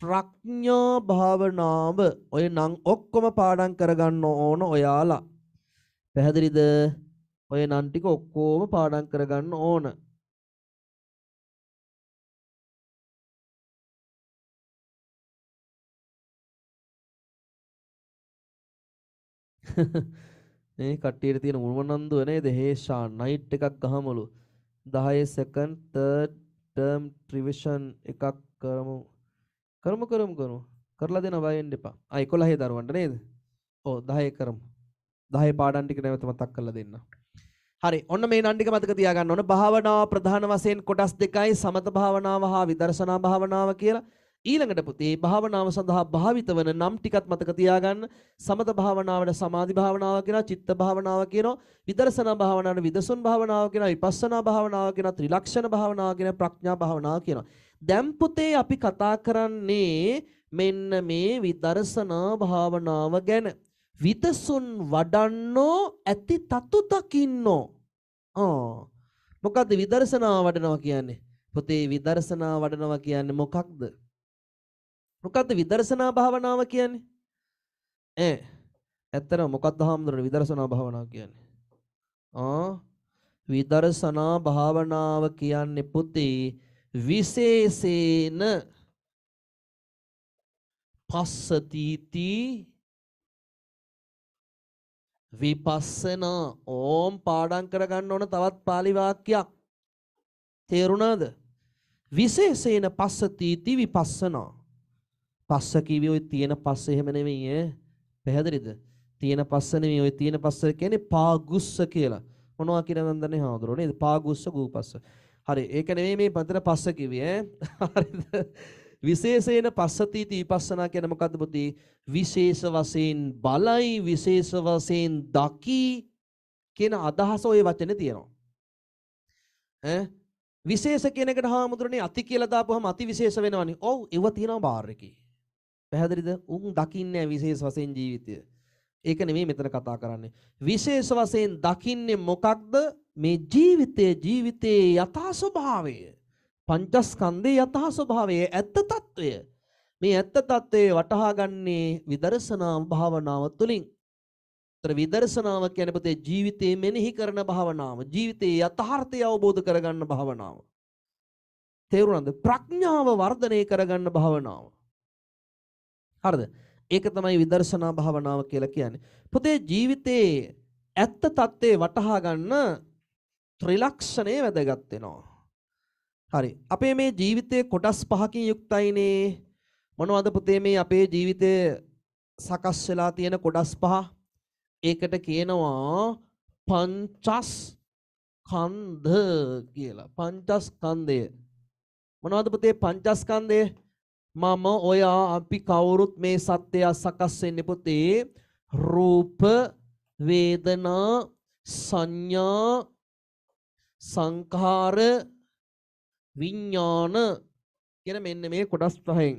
ප්‍රඥා භාවනාව ඔය නම් ඔක්කොම පාඩම් කරගන්න ඕන ඔයාලා. පැහැදිලිද? ඔය නම් ටික ඔක්කොම පාඩම් කරගන්න ඕන. මේ කට්ටියට තියෙන උමනන්දුව නේද හේෂා නයිට් එකක් ගහමලු 10 second third term revision එකක් කරමු කරමු කරමු කරමු කරලා දෙනවා බයෙන් එපා ආ 11 දරුවන්ට නේද ඔව් 10 කරමු 10 පාඩම් ටික නැවත මතක් කරලා දෙන්න හරි ඔන්න මේ නන් ටික මතක තියාගන්න ඕන භාවනාව ප්‍රධාන වශයෙන් කොටස් දෙකයි සමත භාවනාව හා විදර්ශනා භාවනාව කියලා ඊළඟට පුතේ භාවනාව සඳහා භාවිත වන නම් ටිකත් මතක තියාගන්න. සමත භාවනාවට සමාධි භාවනාව කියනවා, චිත්ත භාවනාව කියනවා, විදර්ශනා භාවනාවට විදසුන් භාවනාව කියනවා, විපස්සනා භාවනාව කියනවා, ත්‍රිලක්ෂණ භාවනාව කියනවා, ප්‍රඥා භාවනාව කියනවා. දැන් පුතේ අපි කතා කරන්නේ මෙන්න මේ විදර්ශනා භාවනාව ගැන. විදසුන් වඩන්නෝ ඇති තතු දකින්නෝ. ආ මොකද්ද විදර්ශනා වඩනවා කියන්නේ? පුතේ විදර්ශනා වඩනවා කියන්නේ මොකක්ද? මොකද්ද විදර්ශනා භාවනාව කියන්නේ? ඈ ඇත්තට මොකද්ද හාමුදුරනේ විදර්ශනා භාවනාව කියන්නේ? ආ විදර්ශනා භාවනාව කියන්නේ පුතේ විශේෂේන පස්සතිති විපස්සන ඕම් පාඩම් කරගන්න ඕන තවත් pāli වාක්‍යයක් තේරුණාද විශේෂේන පස්සතිති විපස්සනා පස්ස කිව්වේ ওই තියෙන පස්ස එහෙම නෙමෙයි ඈ. පැහැදිලිද? තියෙන පස්ස නෙමෙයි ওই තියෙන පස්ස කියන්නේ පාගුස්ස කියලා. මොනවා කියලා මන් දන්නේ හාමුදුරුවෝ නේද? පාගුස්ස ගූපස්ස. හරි. ඒක නෙමෙයි මේ පතර පස්ස කිව්වේ ඈ. හරිද? විශේෂේන පස්සති තීපස්සනා කියන මොකද්ද පුතේ? විශේෂ වශයෙන් බලයි විශේෂ වශයෙන් දකි කියන අදහස ওই වචනේ තියෙනවා. ඈ විශේෂ කියන එකට හාමුදුරනේ අති කියලා දාපුවම අති විශේෂ වෙනවනේ. ඔව් ඒව තියෙනවා බාර් එකේ. පැහැදිලිද? උන් දකින්නේ විශේෂ වශයෙන් ජීවිතය. ඒක නෙමෙයි මෙතන කතා කරන්නේ. විශේෂ වශයෙන් දකින්නේ මොකක්ද? මේ ජීවිතයේ ජීවිතයේ යථා ස්වභාවය. පංචස්කන්ධේ යථා ස්වභාවය ඇත්ත తত্ত্বය. මේ ඇත්ත తত্ত্বයේ වටහාගන්නේ විදර්ශනා භාවනාව තුළින්. ତර විදර්ශනාව කියන්නේ පුතේ ජීවිතේ මෙනෙහි කරන භාවනාව, ජීවිතේ යථාර්ථය අවබෝධ කරගන්න භාවනාව. තේරුණාද? ප්‍රඥාව වර්ධනය කරගන්න භාවනාව. හරිද? ඒක තමයි විදර්ශනා භාවනාව කියලා කියන්නේ. පුතේ ජීවිතේ ඇත්ත தත්ත්වේ වටහා ගන්න ත්‍රිලක්ෂණය වැදගත් වෙනවා. හරි. අපේ මේ ජීවිතයේ කොටස් පහකින් යුක්තයිනේ. මොනවද පුතේ මේ අපේ ජීවිතයේ සකස් වෙලා තියෙන කොටස් පහ? ඒකට කියනවා පංචස් කන්ධ කියලා. පංචස්කන්ධය. මොනවද පුතේ පංචස්කන්ධය? මම ඔයා අපි කවුරුත් මේ සත්‍යය සකස් වෙන්නේ පුතේ රූප වේදනා සංඥා සංඛාර විඥාන කියන මෙන්න මේ කොටස් පහෙන්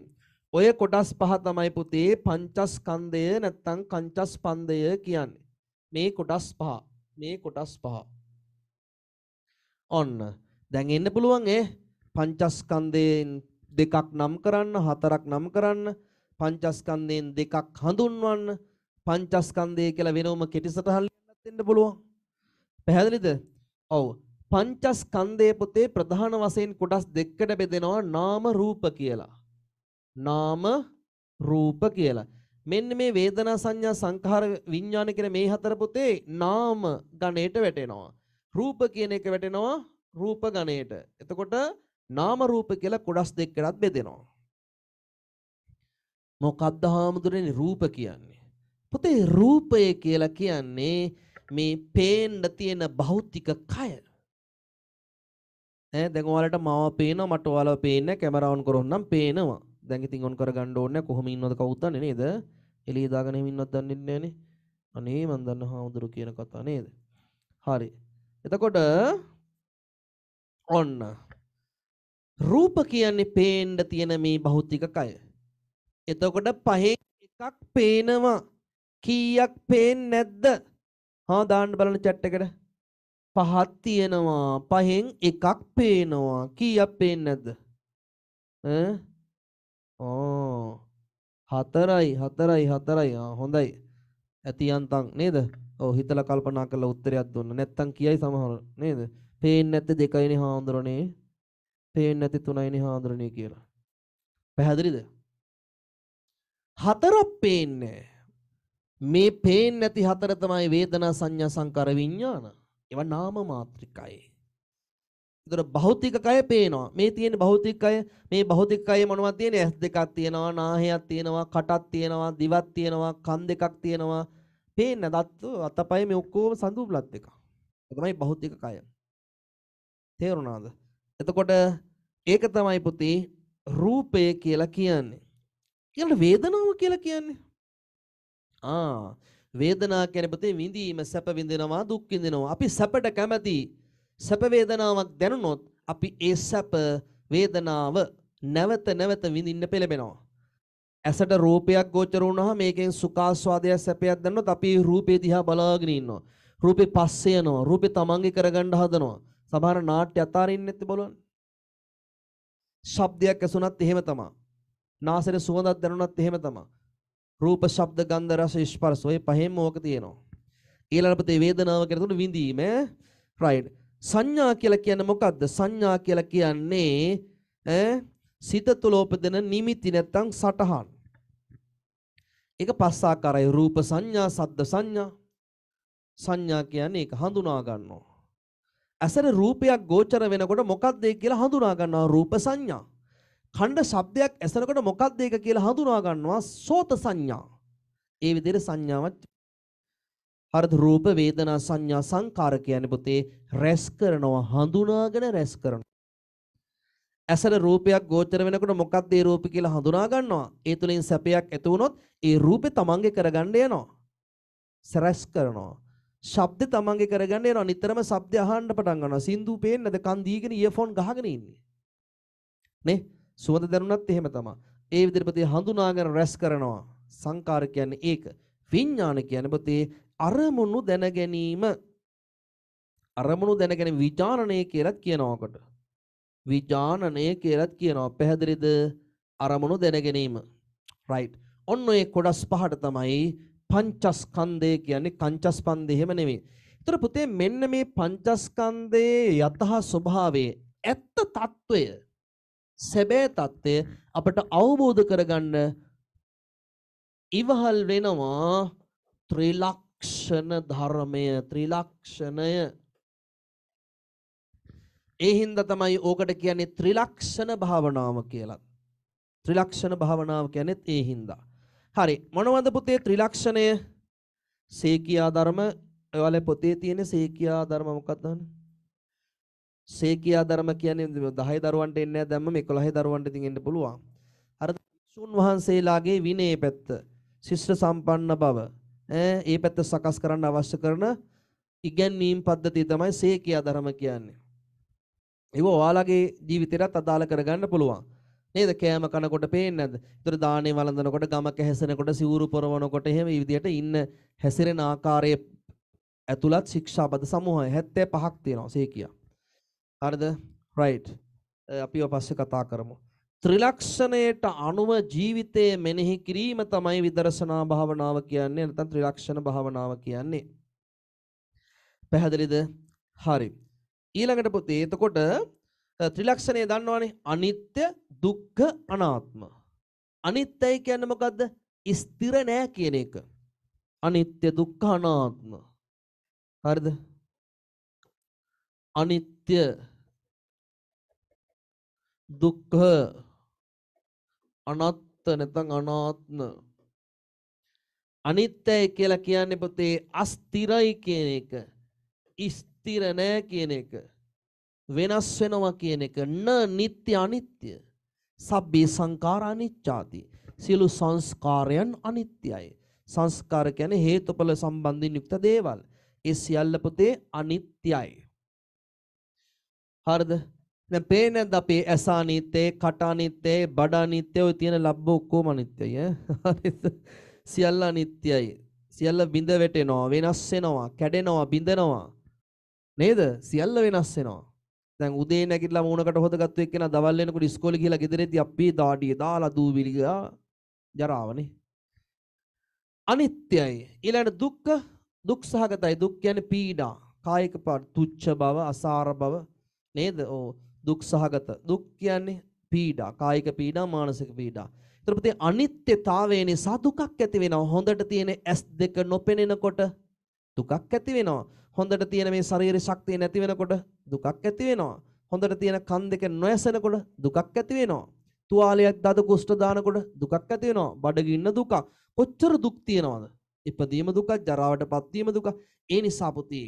ඔය කොටස් පහ තමයි පුතේ පංචස්කන්ධය නැත්තම් කංචස්පන්දය කියන්නේ මේ කොටස් පහ මේ කොටස් පහ ඔන්න දැන් එන්න පුළුවන් ඈ පංචස්කන්ධයෙන් දෙකක් නම් කරන්න, හතරක් නම් කරන්න, පංචස්කන්ධයෙන් දෙකක් හඳුන්වන්න, පංචස්කන්ධය කියලා වෙනම කෙටි සටහන් ලියන්නත් දෙන්න පුළුවන්. පැහැදිලිද? ඔව්. පංචස්කන්ධයේ පොතේ ප්‍රධාන වශයෙන් කොටස් දෙකකට බෙදෙනවා නාම රූප කියලා. නාම රූප කියලා. මෙන්න මේ වේදනා සංඥා සංඛාර විඥාන කියන මේ හතර පොතේ නාම ගණයට වැටෙනවා. රූප කියන එක වැටෙනවා රූප ගණයට. එතකොට නාම රූප කියලා කොටස් දෙකකටත් බෙදෙනවා. මොකක්ද හාමුදුරනේ රූප කියන්නේ? පුතේ රූපය කියලා කියන්නේ මේ පේන්න තියෙන භෞතික කය. ඈ දැන් ඔයාලට මාව පේනවා මට ඔයාලව පේන්නේ කැමරා ඔන් කරොන්නම් පේනවා. දැන් ඉතින් ඔන් කරගන්න ඕනේ කොහොම ඉන්නවද කවුද දන්නේ නේද? එළිය දාගෙන එහෙම ඉන්නවද දන්නේ නැහනේ. අනේ මන් දන්න හාමුදුරු කියන කතාව නේද? හරි. එතකොට ඔන්න රූප කියන්නේ පේන්න තියෙන මේ භෞතික කය. එතකොට පහෙන් එකක් පේනවා. කීයක් පේන්නේ නැද්ද? හා දාන්න බලන්න chat එකට. පහක් තියෙනවා. පහෙන් එකක් පේනවා. කීයක් පේන්නේ නැද්ද? ඈ? ඕ. හතරයි හතරයි හතරයි. හොඳයි. ඇති යන්තම් නේද? ඔව් හිතලා කල්පනා කරලා උත්තරයක් දුන්න. නැත්තම් කියයි සමහර නේද? පේන්නේ නැත්තේ දෙකයිනේ හාඳුරනේ. පේන්නේ නැති තුනයිනේ හාඳුරණේ කියලා. පැහැදිලිද? හතරක් පේන්නේ මේ පේන්නේ නැති හතර තමයි වේදනා සංඥා සංකාර විඥාන. ඒවා නාම මාත්‍රිකයි. ඒතර භෞතික කය පේනවා. මේ තියෙන භෞතික කය මේ භෞතික කයේ මොනවද තියෙන්නේ? ඇස් දෙකක් තියෙනවා, නාහයක් තියෙනවා, කටක් තියෙනවා, දිවක් තියෙනවා, කන් දෙකක් තියෙනවා. පේන්න දත්තු අතපය මේ ඔක්කොම සංදුප්ලත් එක. තමයි භෞතික කය. තේරුණාද? එතකොට ඒක තමයි පුතේ රූපය කියලා කියන්නේ. ඊළඟට වේදනාව කියලා කියන්නේ. ආ වේදනා කියන්නේ පුතේ විඳීම සැප විඳිනවා දුක් විඳිනවා. අපි සැපට කැමති සැප වේදනාවක් දැනුනොත් අපි ඒ සැප වේදනාව නැවත නැවත විඳින්න පෙළඹෙනවා. ඇසට රූපයක් ගෝචර වුණාම මේකෙන් සුඛාස්වාදය සැපයක් දැනුනොත් අපි රූපේ දිහා බලාගෙන ඉන්නවා. රූපේ පස්සේ යනවා. රූපේ තමන්ගේ කරගන්න හදනවා. සමහර නාට්‍ය අතාරින්න නැත්te බලන්න. ශබ්දයක් ඇසුණත් එහෙම තමයි. නාසයේ සුවඳක් දැනුණත් එහෙම තමයි. රූප ශබ්ද ගන්ධ රස ස්පර්ශ ඔය පහෙම ඕක තියෙනවා. ඊළඟට මේ වේදනාව කියලා තුන විඳීම right. සංඥා කියලා කියන්නේ මොකද්ද? සංඥා කියලා කියන්නේ ඈ සිත තුළ උපදින නිමිති නැත්තම් සටහන්. ඒක පස් ආකාරයි රූප සංඥා, සද්ද සංඥා. සංඥා කියන්නේ ඒක හඳුනා ගන්නවා. ඇසට රූපයක් ගෝචර වෙනකොට මොකක්ද ඒක කියලා හඳුනා ගන්නවා රූප සංඥා. ඛණ්ඩ ශබ්දයක් ඇසනකොට මොකක්ද ඒක කියලා හඳුනා ගන්නවා සෝත සංඥා. ඒ විදිහට සංඥාවත් හරිද රූප වේදනා සංඥා සංකාර කියන්නේ පුතේ රැස් කරනවා හඳුනාගෙන රැස් කරනවා. ඇසට රූපයක් ගෝචර වෙනකොට මොකක්ද ඒ රූපය කියලා හඳුනා ගන්නවා. ඒ තුලින් සැපයක් ඇති වුණොත් ඒ රූපේ තමන්ගේ කරගන්න යනවා. සරස් කරනවා. ශබ්ද තමන්ගේ කරගන්න යනවා නිතරම ශබ්ද අහන්න පටන් ගන්නවා සින්දු පේන්නේ නැද කන් දීගෙන ඉයර්ෆෝන් ගහගෙන ඉන්නේ නේ සුවඳ දැනුණත් එහෙම තමයි ඒ විදිහට ප්‍රති හඳුනාගෙන රැස් කරනවා සංකාර කියන්නේ ඒක විඥාන කියන්නේ ප්‍රති අරමුණු දැන ගැනීම අරමුණු දැන ගැනීම විඥානණය කියලාත් කියනවාකට විඥානණය කියලාත් කියනවා පැහැදිලිද අරමුණු දැන ගැනීම right ඔන්න ඔය කොටස් පහට තමයි පංචස්කන්ධය කියන්නේ පංචස්පන්දේ එහෙම නෙමෙයි. ඒතර පුතේ මෙන්න මේ පංචස්කන්ධයේ යතහ ස්වභාවයේ ඇත්ත తত্ত্বය සැබෑ తত্ত্বය අපට අවබෝධ කරගන්න ඉවහල් වෙනවා ත්‍රිලක්ෂණ ධර්මය ත්‍රිලක්ෂණය ඒ හින්දා තමයි ඕකට කියන්නේ ත්‍රිලක්ෂණ භාවනාව කියලා. ත්‍රිලක්ෂණ භාවනාව කියන්නේත් ඒ හින්දා. හරි මොනවද පුතේ ත්‍රිලක්ෂණය? සේකියා ධර්ම ඔයාලේ පොතේ තියෙන සේකියා ධර්ම මොකක්ද සේකියා ධර්ම කියන්නේ 10 දරුවන්ට එන්නේ නැහැ දැම්මම 11 දරුවන්ට ඉතින් එන්න පුළුවන්. අර සුන් වහන්සේලාගේ විනය පැත්ත, ශිෂ්ට සම්පන්න බව, ඈ ඒ පැත්ත සකස් කරන්න අවශ්‍ය කරන ඉගැන්වීම් පද්ධතිය තමයි සේකියා ධර්ම කියන්නේ. ඒව ඔයාලගේ ජීවිතේටත් අදාළ කරගන්න පුළුවන්. නේද? කෑම කනකොට පේන්නේ නැද්ද? ඒතර දානේ වළඳනකොට ගමක හැසෙනකොට සිවුරු පොරවනකොට එහෙම විදියට ඉන්න හැසිරෙන ආකාරයේ ඇතුළත් ශික්ෂාපද සමූහය 75ක් තියෙනවා සේකියා. හරිද? right. අපිව පස්සේ කතා කරමු. ත්‍රිලක්ෂණයට අනුව ජීවිතයේ මෙනෙහි කිරීම තමයි විදර්ශනා භාවනාව කියන්නේ නැත්නම් ත්‍රිලක්ෂණ භාවනාව කියන්නේ. පැහැදිලිද? හරි. ඊළඟට පුතේ එතකොට ත්‍රිලක්ෂණය දන්නවනේ අනිත්‍ය දුක්ඛ අනාත්ම. අනිත්‍යයි කියන්නේ මොකද්ද? ස්ථිර නෑ කියන එක. අනිත්‍ය දුක්ඛ අනාත්ම. හරිද? අනිත්‍ය දුක්ඛ අනාත්ත නැත්නම් අනාත්ම අනිත්‍යයි කියලා කියන්නේ පුතේ අස්තිරයි කියන එක. ස්ථිර නෑ කියන එක. වෙනස් වෙනවා කියන එක න නিত্য අනිත්‍ය. සබ්බේ සංඛාර අනිච්චාති. සියලු සංස්කාරයන් අනිත්‍යයි. සංස්කාර කියන්නේ හේතුඵල සම්බන්ධයෙන් යුක්ත දේවල්. ඒ සියල්ල පුතේ අනිත්‍යයි. හරිද? දැන් පේන්නේ නැද්ද අපේ ඇස අනිත්‍යයි, කට අනිත්‍යයි, බඩ අනිත්‍යයි ඔය තියෙන ලබ්බ ඔක්කොම අනිත්‍යයි හරිද? සියල්ල අනිත්‍යයි. සියල්ල බිඳ වැටෙනවා, වෙනස් වෙනවා, කැඩෙනවා, බිඳෙනවා. නේද? සියල්ල වෙනස් වෙනවා. දැන් උදේ නැගිටලා මූණකට හොදගත්තු එක්කෙනා දවල් වෙනකොට ඉස්කෝලේ ගිහලා ගෙදරෙද්දී අපි දාඩිය දාලා දූවිලි ගා ජරාවනේ අනිත්‍යයි ඊළඟට දුක්ඛ දුක් සහගතයි දුක් කියන්නේ පීඩා කායික තුච්ච බව අසාර බව නේද ඕ දුක් සහගත දුක් කියන්නේ පීඩා කායික පීඩා මානසික පීඩා ඊට පස්සේ අනිත්‍යතාවයේ නිසා දුකක් ඇති වෙනවා හොඳට තියෙන S2 නොපෙනෙනකොට දුකක් ඇති වෙනවා. හොඳට තියෙන මේ ශාරීරික ශක්තිය නැති වෙනකොට දුකක් ඇති වෙනවා. හොඳට තියෙන කන් දෙක නොඇසෙනකොට දුකක් ඇති වෙනවා. තුවාලයක් දත කුෂ්ඨ දානකොට දුකක් ඇති වෙනවා. බඩගින්න දුකක්. කොච්චර දුක් තියෙනවද? ඉපදීම දුක, ජරාවටපත් වීම දුක. ඒ නිසා පුතේ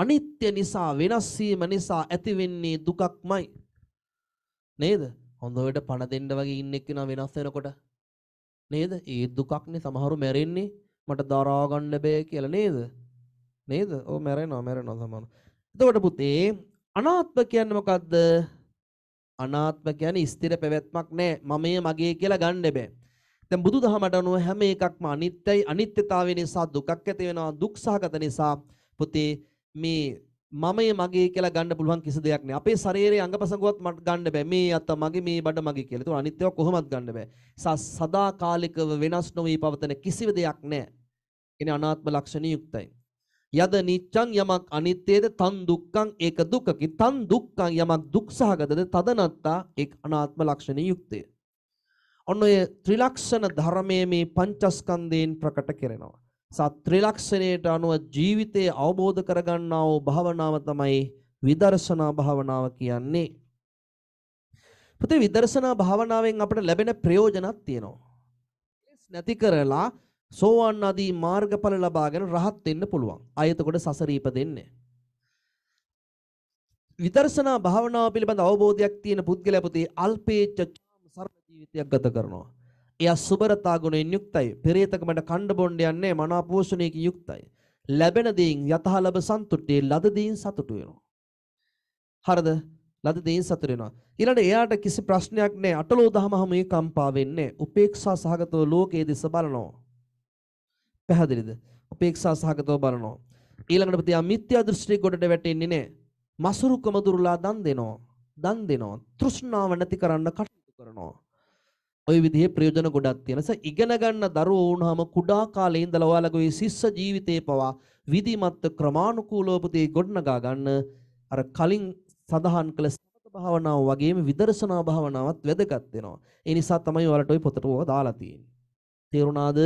අනිත්‍ය නිසා වෙනස් වීම නිසා ඇතිවෙන්නේ දුකක්මයි. නේද? හොඳට පණ දෙන්න වගේ ඉන්න එක්කන වෙනස් වෙනකොට නේද? ඒ දුකක්නේ සමහරු මැරෙන්නේ. මට දරා ගන්න බෑ කියලා නේද? නේද? ඔව් මැරෙනවා මැරෙනවා සමාන. එතකොට පුතේ අනාත්ම කියන්නේ මොකද්ද? අනාත්ම කියන්නේ ස්ථිර පැවැත්මක් නෑ. මමයේ මගේ කියලා ගන්න බෑ. දැන් බුදුදහමට අනුව හැම එකක්ම අනිත්‍යයි. අනිත්‍යතාවය නිසා දුකක් ඇති වෙනවා. දුක් සහගත නිසා පුතේ මේ මමය මගේ කියලා ගන්න පුළුවන් කිසි දෙයක් නෑ. අපේ ශරීරයේ අංගපසංගුවත් ගන්න බෑ. මේ අත මගේ මේ බඩ මගේ කියලා. ඒතකොට අනිත් ඒවා කොහොමත් ගන්න බෑ. සදාකාලිකව වෙනස් නොවී පවතන කිසිම දෙයක් නෑ. කියන්නේ අනාත්ම ලක්ෂණ යුක්තයි. යද නිච්ඡං යමක් අනිත්‍යද තන් දුක්ඛං ඒක දුක්ඛකි. තන් දුක්ඛං යමක් දුක්සහගතද තදනත්තා ඒක අනාත්ම ලක්ෂණ යුක්තය. ඔන්න ඔය ත්‍රිලක්ෂණ ධර්මයේ මේ පංචස්කන්ධයෙන් ප්‍රකට කරනවා. සත්‍රිලක්ෂණයට අනුව ජීවිතය අවබෝධ කරගන්නා වූ භාවනාව තමයි විදර්ශනා භාවනාව කියන්නේ. පුතේ විදර්ශනා භාවනාවෙන් අපට ලැබෙන ප්‍රයෝජනක් තියෙනවා. කෙලස් නැති කරලා සෝවාන් ආදී මාර්ගඵල ලබාගෙන රහත් වෙන්න පුළුවන්. ආ එතකොට සසර ඉපදෙන්නේ. විදර්ශනා භාවනාව පිළිබඳ අවබෝධයක් තියෙන පුද්ගලයා පුතේ අල්පේච්ඡ සරල ජීවිතයක් ගත කරනවා. එයා සුබරතා ගුණයෙන් යුක්තයි. පෙරේතකමඩ කණ්ඩ බොණ්ඩ යන්නේ මනාපෝෂණයකින් යුක්තයි. ලැබෙන දේෙන් යතහ ලැබ සන්තුට්ටි ලද දේෙන් සතුටු වෙනවා. හරිද? ලද දේෙන් සතුටු වෙනවා. ඊළඟට එයාට කිසි ප්‍රශ්නයක් නැහැ. අටලෝ දහමම මේ කම්පා වෙන්නේ. උපේක්ෂා සහගතව ලෝකයේ දිස බලනවා. පැහැදිලිද? උපේක්ෂා සහගතව බලනවා. ඊළඟට ප්‍රතියා මිත්‍යා දෘෂ්ටි ගොඩට වැටෙන්නේ නැහැ. මසුරුකම දුරලා දන් දෙනවා. දන් දෙනවා. තෘෂ්ණාව නැති කරන්න කටයුතු කරනවා. ඔය විදිහේ ප්‍රයෝජන ගොඩක් තියෙනස ඉගෙන ගන්න දරුවෝ වුණාම කුඩා කාලේ ඉඳලා ඔයාලගේ ශිෂ්‍ය ජීවිතේ පවා විධිමත් ක්‍රමානුකූලව පුතේ ගොඩනගා ගන්න අර කලින් සඳහන් කළ සමත භාවනාව වගේම විදර්ශනා භාවනාවත් වැදගත් වෙනවා. ඒ නිසා තමයි ඔයාලට ওই පොතට ඕවා දාලා තියෙන්නේ. තේරුණාද?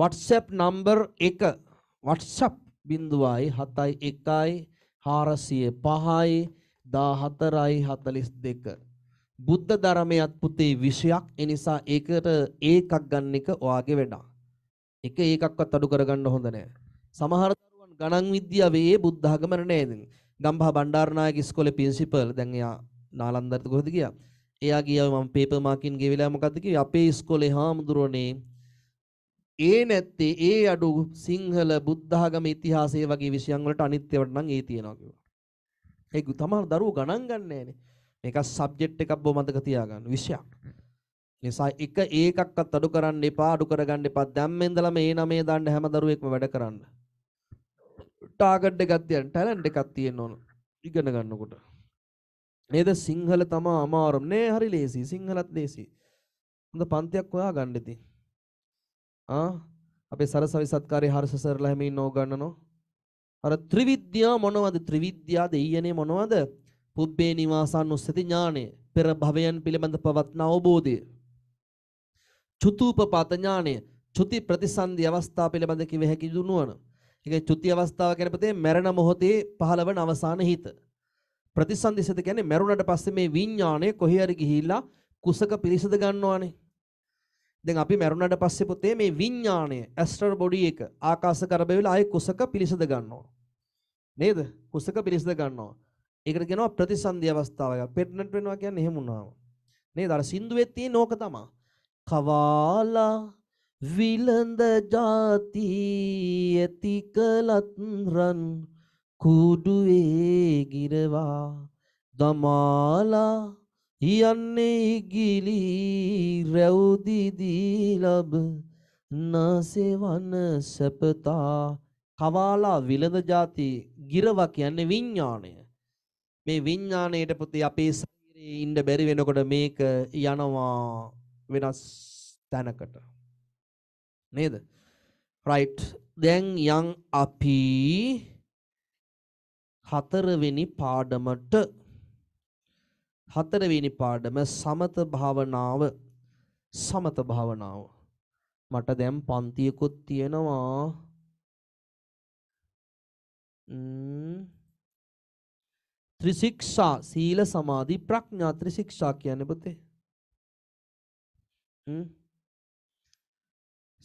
WhatsApp number 1 WhatsApp 0.71 405 1442 බුද්ධ ධර්මයත් පුතේ විෂයක් ඒ නිසා ඒකට ඒකක් ගන්න එක ඔයාගේ වැඩක්. එක ඒකක්වත් අඩු කරගන්න හොඳ නෑ. සමහර දරුවන් ගණන් විද්‍යාවේ ඒ බුද්ධ ආගමර නෑ ඉතින්. ගම්බහ බණ්ඩාරනායක ඉස්කෝලේ ප්‍රින්සිපල් දැන් එයා නාලන්දරට කොහෙද ගියා? එයා ගියා මම පේපර් මාකින් ගිය වෙලාව මොකද්ද කිව්වේ? අපේ ඉස්කෝලේ හාමුදුරනේ ඒ නැත්තේ ඒ අඩු සිංහල බුද්ධ ආගම ඉතිහාසය වගේ විෂයන් වලට අනිත් ඒවාට නම් ඒ තියනවා කිව්වා. ඒක තමයි දරුවෝ ගණන් ගන්නෑනේ. මේක සබ්ජෙක්ට් එකක් බව මතක තියාගන්න විෂයක්. නිසා එක ඒකක්වත් අඩු කරන්න එපා අඩු කරගන්න එපා. දැම්ම ඉඳලම ඒ නමේ දාන්න හැම දරුවෙක්ම වැඩ කරන්න. ටාගට් එකක් තියන්න ටැලන්ට් එකක් තියෙන්න ඕන. ඉගෙන ගන්නකොට. නේද සිංහල තමා අමාරුම. නේ හරි ලේසි. සිංහලත් ලේසි. හොඳ පන්තියක් හොයාගන්න ඉතින්. ආ අපේ සරසවි සත්කාරයේ හර්ෂ සරලා හැමින් ඕගන්නනෝ. අර ත්‍රිවිද්‍යා මොනවද? ත්‍රිවිද්‍යා දෙයියනේ මොනවද? පුබ්බේ නිවාසානුස්සති ඥානය පෙර භවයන් පිළිබඳ පවත්න අවබෝධය චුතූපපත ඥානය චුති ප්‍රතිසන්දි අවස්ථා පිළිබඳ කිව හැකි දුනුවන. ඒ කියන්නේ චුති අවස්ථාව කියනපතේ මරණ මොහොතේ පහළවන අවසාන හිත. ප්‍රතිසන්දි සිත කියන්නේ මරුණට පස්සේ මේ විඥාණය කොහේ හරි ගිහිල්ලා කුසක පිරිසද ගන්නවානේ. දැන් අපි මරුණට පස්සේ පුතේ මේ විඥාණය ඇස්ට්‍රල් බොඩි එක ආකාශ කරබැවිලා ආයේ කුසක පිරිසද ගන්නවා. නේද? කුසක පිරිසද ගන්නවා. ඒකට කියනවා ප්‍රතිසන්ධි අවස්ථාව කියලා. පෙට්නට් වෙනවා කියන්නේ එහෙම වුණාම. නේද? අර සින්දුවේ තියෙන ඕක තමයි. කවාලා විලඳ જાති ඇති කලත් රන් කුඩුවේ ගිරවා දමාලා යන්නේ ගිලි රැවුදි දීලබ නසෙවන සපතා කවාලා විලඳ જાති ගිරවා කියන්නේ විඥාණය මේ විඥාණයට පුතේ අපේ ශරීරයේ ඉන්න බැරි වෙනකොට මේක යනවා වෙනස් තැනකට. නේද? right. දැන් යම් අපි හතරවෙනි පාඩමට හතරවෙනි පාඩම සමත භාවනාව සමත භාවනාව මට දැන් පන්තියකුත් තියෙනවා ම්ම් ත්‍රිශික්ෂා සීල සමාධි ප්‍රඥා ත්‍රිශික්ෂා කියන්නේ පුතේ හ්ම්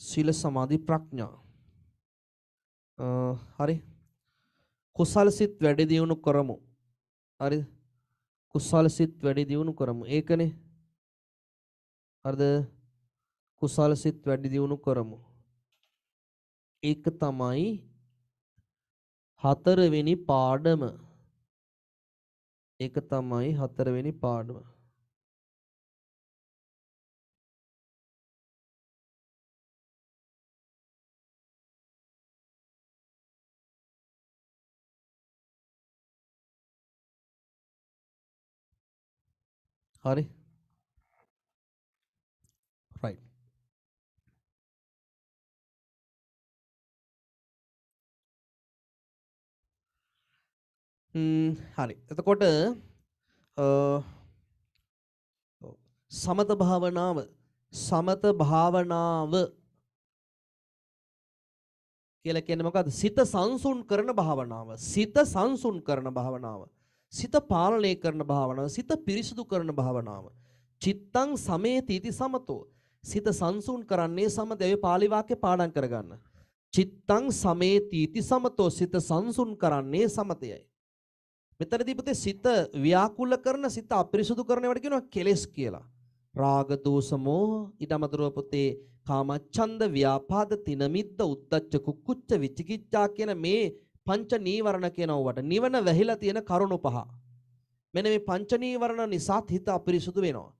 සීල සමාධි ප්‍රඥා හරි කුසල සිත් වැඩි දියුණු කරමු හරිද කුසල සිත් වැඩි දියුණු කරමු ඒකනේ හරිද කුසල සිත් වැඩි දියුණු කරමු ඒක තමයි හතරවෙනි පාඩම ඒක තමයි හතරවෙනි පාඩම. හරි හරි. එතකොට සමත භාවනාව සමත භාවනාව කියලා කියන්නේ මොකද්ද? සිත සංසුන් කරන භාවනාව. සිත සංසුන් කරන භාවනාව. සිත පාලනය කරන භාවනාව. සිත පිරිසිදු කරන භාවනාව. චිත්තං සමේතිති සමතෝ. සිත සංසුන් කරන්නේ සමතය. ඔය පාලි වාක්‍ය පාඩම් කරගන්න. චිත්තං සමේතිති සමතෝ. සිත සංසුන් කරන්නේ සමතයයි. මෙතනදී පුතේ සිත ව්‍යාකුල කරන සිත අපිරිසුදු කරන ඒවට කියනවා කෙලෙස් කියලා. රාග දෝෂ මෝහ ඊට අමතරව පුතේ කාමච්ඡන්ද ව්‍යාපාද තිනමිද්ද උද්දච්ච කුක්කුච්ච විචිකිච්ඡා කියන මේ පංච නීවරණ කියනවට නිවන වැහිලා තියෙන කරුණු පහ. මෙන්න මේ පංච නීවරණ නිසාත් හිත අපිරිසුදු වෙනවා.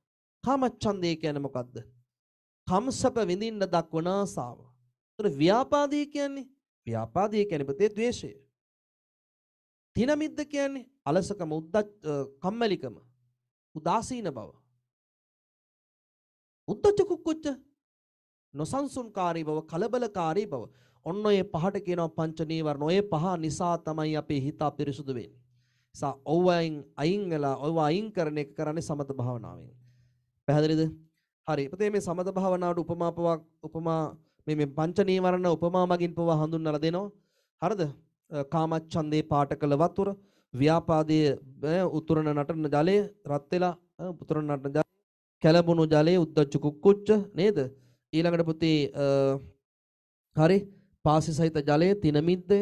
කාමච්ඡන්දය කියන්නේ මොකද්ද? කම්සප විඳින්න දක්වන ආසාව. ඒතර ව්‍යාපාදේ කියන්නේ ව්‍යාපාදේ කියන්නේ පුතේ ද්වේෂය. තිනමිද්ද කියන්නේ අලසකම උද්දච්ච කම්මැලිකම උදාසීන බව. උද්දච්ච කුක්කුච්ච නොසන්සුන්කාරී බව කලබලකාරී බව. ඔන්න ඔය පහට කියනවා පංච නීවරණ. ඔය පහ නිසා තමයි අපේ හිත අපිරිසුදු වෙන්නේ. නිසා ඔවයින් අයින් වෙලා ඔව අයින් කරන එක කරන්නේ සමත භාවනාවෙන්. පැහැදිලිද? හරි. ප්‍රතේ මේ සමත භාවනාවට උපමාපවක් උපමා මේ මේ පංච නීවරණ උපමා මගින් පව හඳුන්වලා දෙනවා. හරිද? කාමච්ඡන්දේ පාට කළ වතුර ව්‍යාපාදයේ උතුරන නටන ජලය රත් වෙලා උතුරන නටන ජලය කැළඹුණු ජලයේ උද්දච්ච කුක්කුච්ච නේද ඊළඟට පුතේ හරි පාසි සහිත ජලය තිනමිද්දය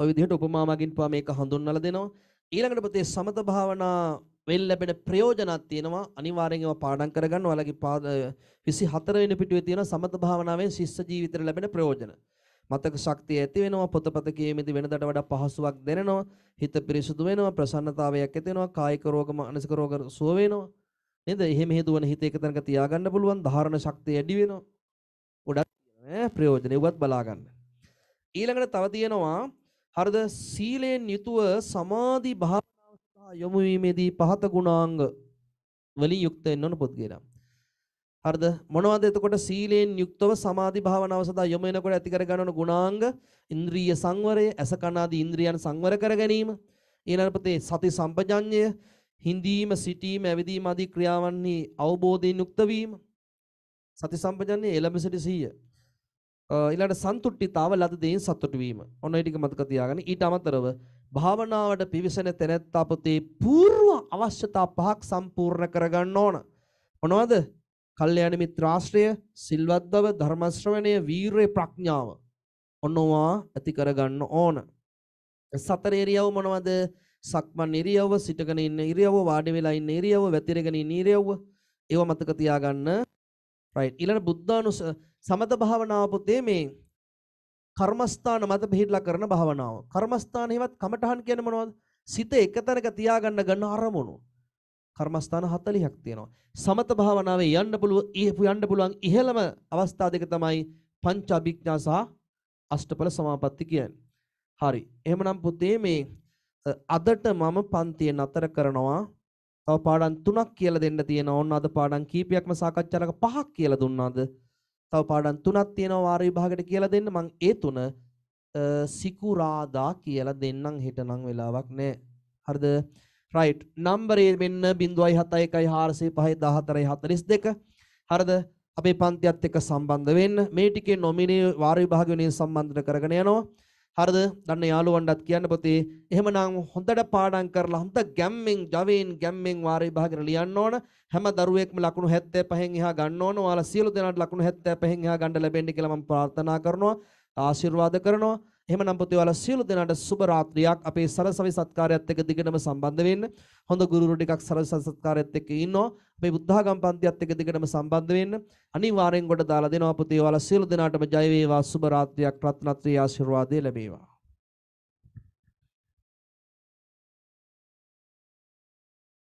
ඔය විදිහට උපමා මගින් පවා මේක හඳුන්වලා දෙනවා ඊළඟට පුතේ සමත භාවනා වෙල් ලැබෙන ප්‍රයෝජනක් තියෙනවා අනිවාර්යෙන් ඒවා පාඩම් කරගන්න ඔයාලගේ 24 වෙනි පිටුවේ තියෙන සමත භාවනාවෙන් ශිෂ්‍ය ජීවිතේ ලැබෙන ප්‍රයෝජන මතක ශක්තිය ඇති වෙනවා පොතපත කියීමේදී වෙනදට වඩා පහසුවක් දැනෙනවා හිත පිරිසුදු වෙනවා ප්‍රසන්නතාවයක් ඇති වෙනවා කායික රෝග මානසික රෝග සුව වෙනවා නේද එහෙම හේතුවන හිත එක තැනක තියාගන්න පුළුවන් ධාරණ ශක්තිය වැඩි වෙනවා ගොඩක් ඈ ප්‍රයෝජන ඒවත් බලා ගන්න ඊළඟට තව තියෙනවා හරිද සීලයෙන් යුතුව සමාධි භාවනාව සහ යොමු වීමේදී පහත ගුණාංග වලින් යුක්ත වෙන්න ඕන පුද්ගලයා හරිද මොනවද එතකොට සීලයෙන් යුක්තව සමාධි භාවනාව සඳහා යොමු වෙනකොට ඇති කර ගන්නවන ගුණාංග ඉන්ද්‍රිය සංවරය ඇස කන ආදී ඉන්ද්‍රියන් සංවර කර ගැනීම ඊළඟපතේ සති සම්පජඤ්ඤය හිඳීම සිටීම ඇවිදීම ආදී ක්‍රියාවන්හි අවබෝධයෙන් යුක්ත වීම සති සම්පජඤ්ඤය එළඹ සිට සිහිය ඊළඟට සන්තුට්ඨිතාව ලද දෙයින් සතුට වීම ඔන්න ඒ ටික මතක තියාගන්න ඊට අමතරව භාවනාවට පිවිසෙන තැනැත්තා පුතේ పూర్ව අවශ්‍යතා පහක් සම්පූර්ණ කරගන්න ඕන මොනවද කල්යාණ මිත්‍රාශ්‍රය, සිල්වත් බව, ධර්ම ශ්‍රවණය, වීරය, ප්‍රඥාව. ඔන්නවා ඇති කරගන්න ඕන. සතර ඉරියව් මොනවද? සක්මන් ඉරියව්ව, සිටගෙන ඉන්න ඉරියව්ව, වාඩි වෙලා ඉන්න ඉරියව්ව, වැතිරගෙන ඉන්න ඉරියව්ව. ඒව මතක තියාගන්න. right. ඊළඟ බුද්ධානුස සමත භාවනාව පොතේ මේ කර්මස්ථාන මත පිළිහිලා කරන භාවනාව. කර්මස්ථාන හේවත් කමඨහන් කියන්නේ මොනවද? සිත එකතරක තියාගන්න ගන්න අරමුණු. කර්මස්ථාන 40ක් තියෙනවා. සමත භාවනාවේ යන්න පුළුවන් යන්න පුළුවන් ඉහළම අවස්ථා දෙක තමයි පංච අභිඥා සහ අෂ්ටඵල සමාපatti කියන්නේ. හරි. එහෙමනම් පුතේ මේ අදට මම පන්තිය නතර කරනවා. තව පාඩම් තුනක් කියලා දෙන්න තියෙනවා. ඕන්න අද පාඩම් කීපයක්ම සාකච්ඡාලක පහක් කියලා දුන්නාද? තව පාඩම් තුනක් තියෙනවා වාර විභාගයට කියලා දෙන්න. මං ඒ තුන සිකුරාදා කියලා දෙන්නම් හෙටනම් වෙලාවක් නැහැ. හරිද? right නම්බරේ මෙන්න 0.71 405 1442 හරිද අපේ පන්තියත් එක්ක සම්බන්ධ වෙන්න මේ ටිකේ නොමිනේ වාර විභාග වෙනින් සම්බන්ධ කරගෙන යනවා හරිද දන්න යාළුවන්ටත් කියන්න පුතේ එහෙමනම් හොඳට පාඩම් කරලා හොඳ ගැම්මෙන් ජවයෙන් ගැම්මෙන් වාර විභාගෙට ලියන්න ඕන හැම දරුවෙක්ම ලකුණු 75න් එහා ගන්න ඕන ඔයාලා සියලු දෙනාට ලකුණු 75න් එහා ගන්න ලැබෙන්න කියලා මම ප්‍රාර්ථනා කරනවා ආශිර්වාද කරනවා එහෙමනම් පුතේ ඔයාලා සියලු දෙනාට සුබ රාත්‍රියක්. අපේ සරසවි සත්කාරයත් එක්ක දිගටම සම්බන්ධ වෙන්න. හොඳ ගුරුවරු ටිකක් සරසවි සත්කාරයත් එක්ක ඉන්නවා. අපේ බුද්ධඝම් පන්තියත් එක්ක දිගටම සම්බන්ධ වෙන්න. අනිවාර්යෙන් කොට දාලා දෙනවා පුතේ ඔයාලා සියලු දෙනාටම ජය වේවා. සුබ රාත්‍රියක්. රත්නත්‍රි ආශිර්වාදය ලැබේවා.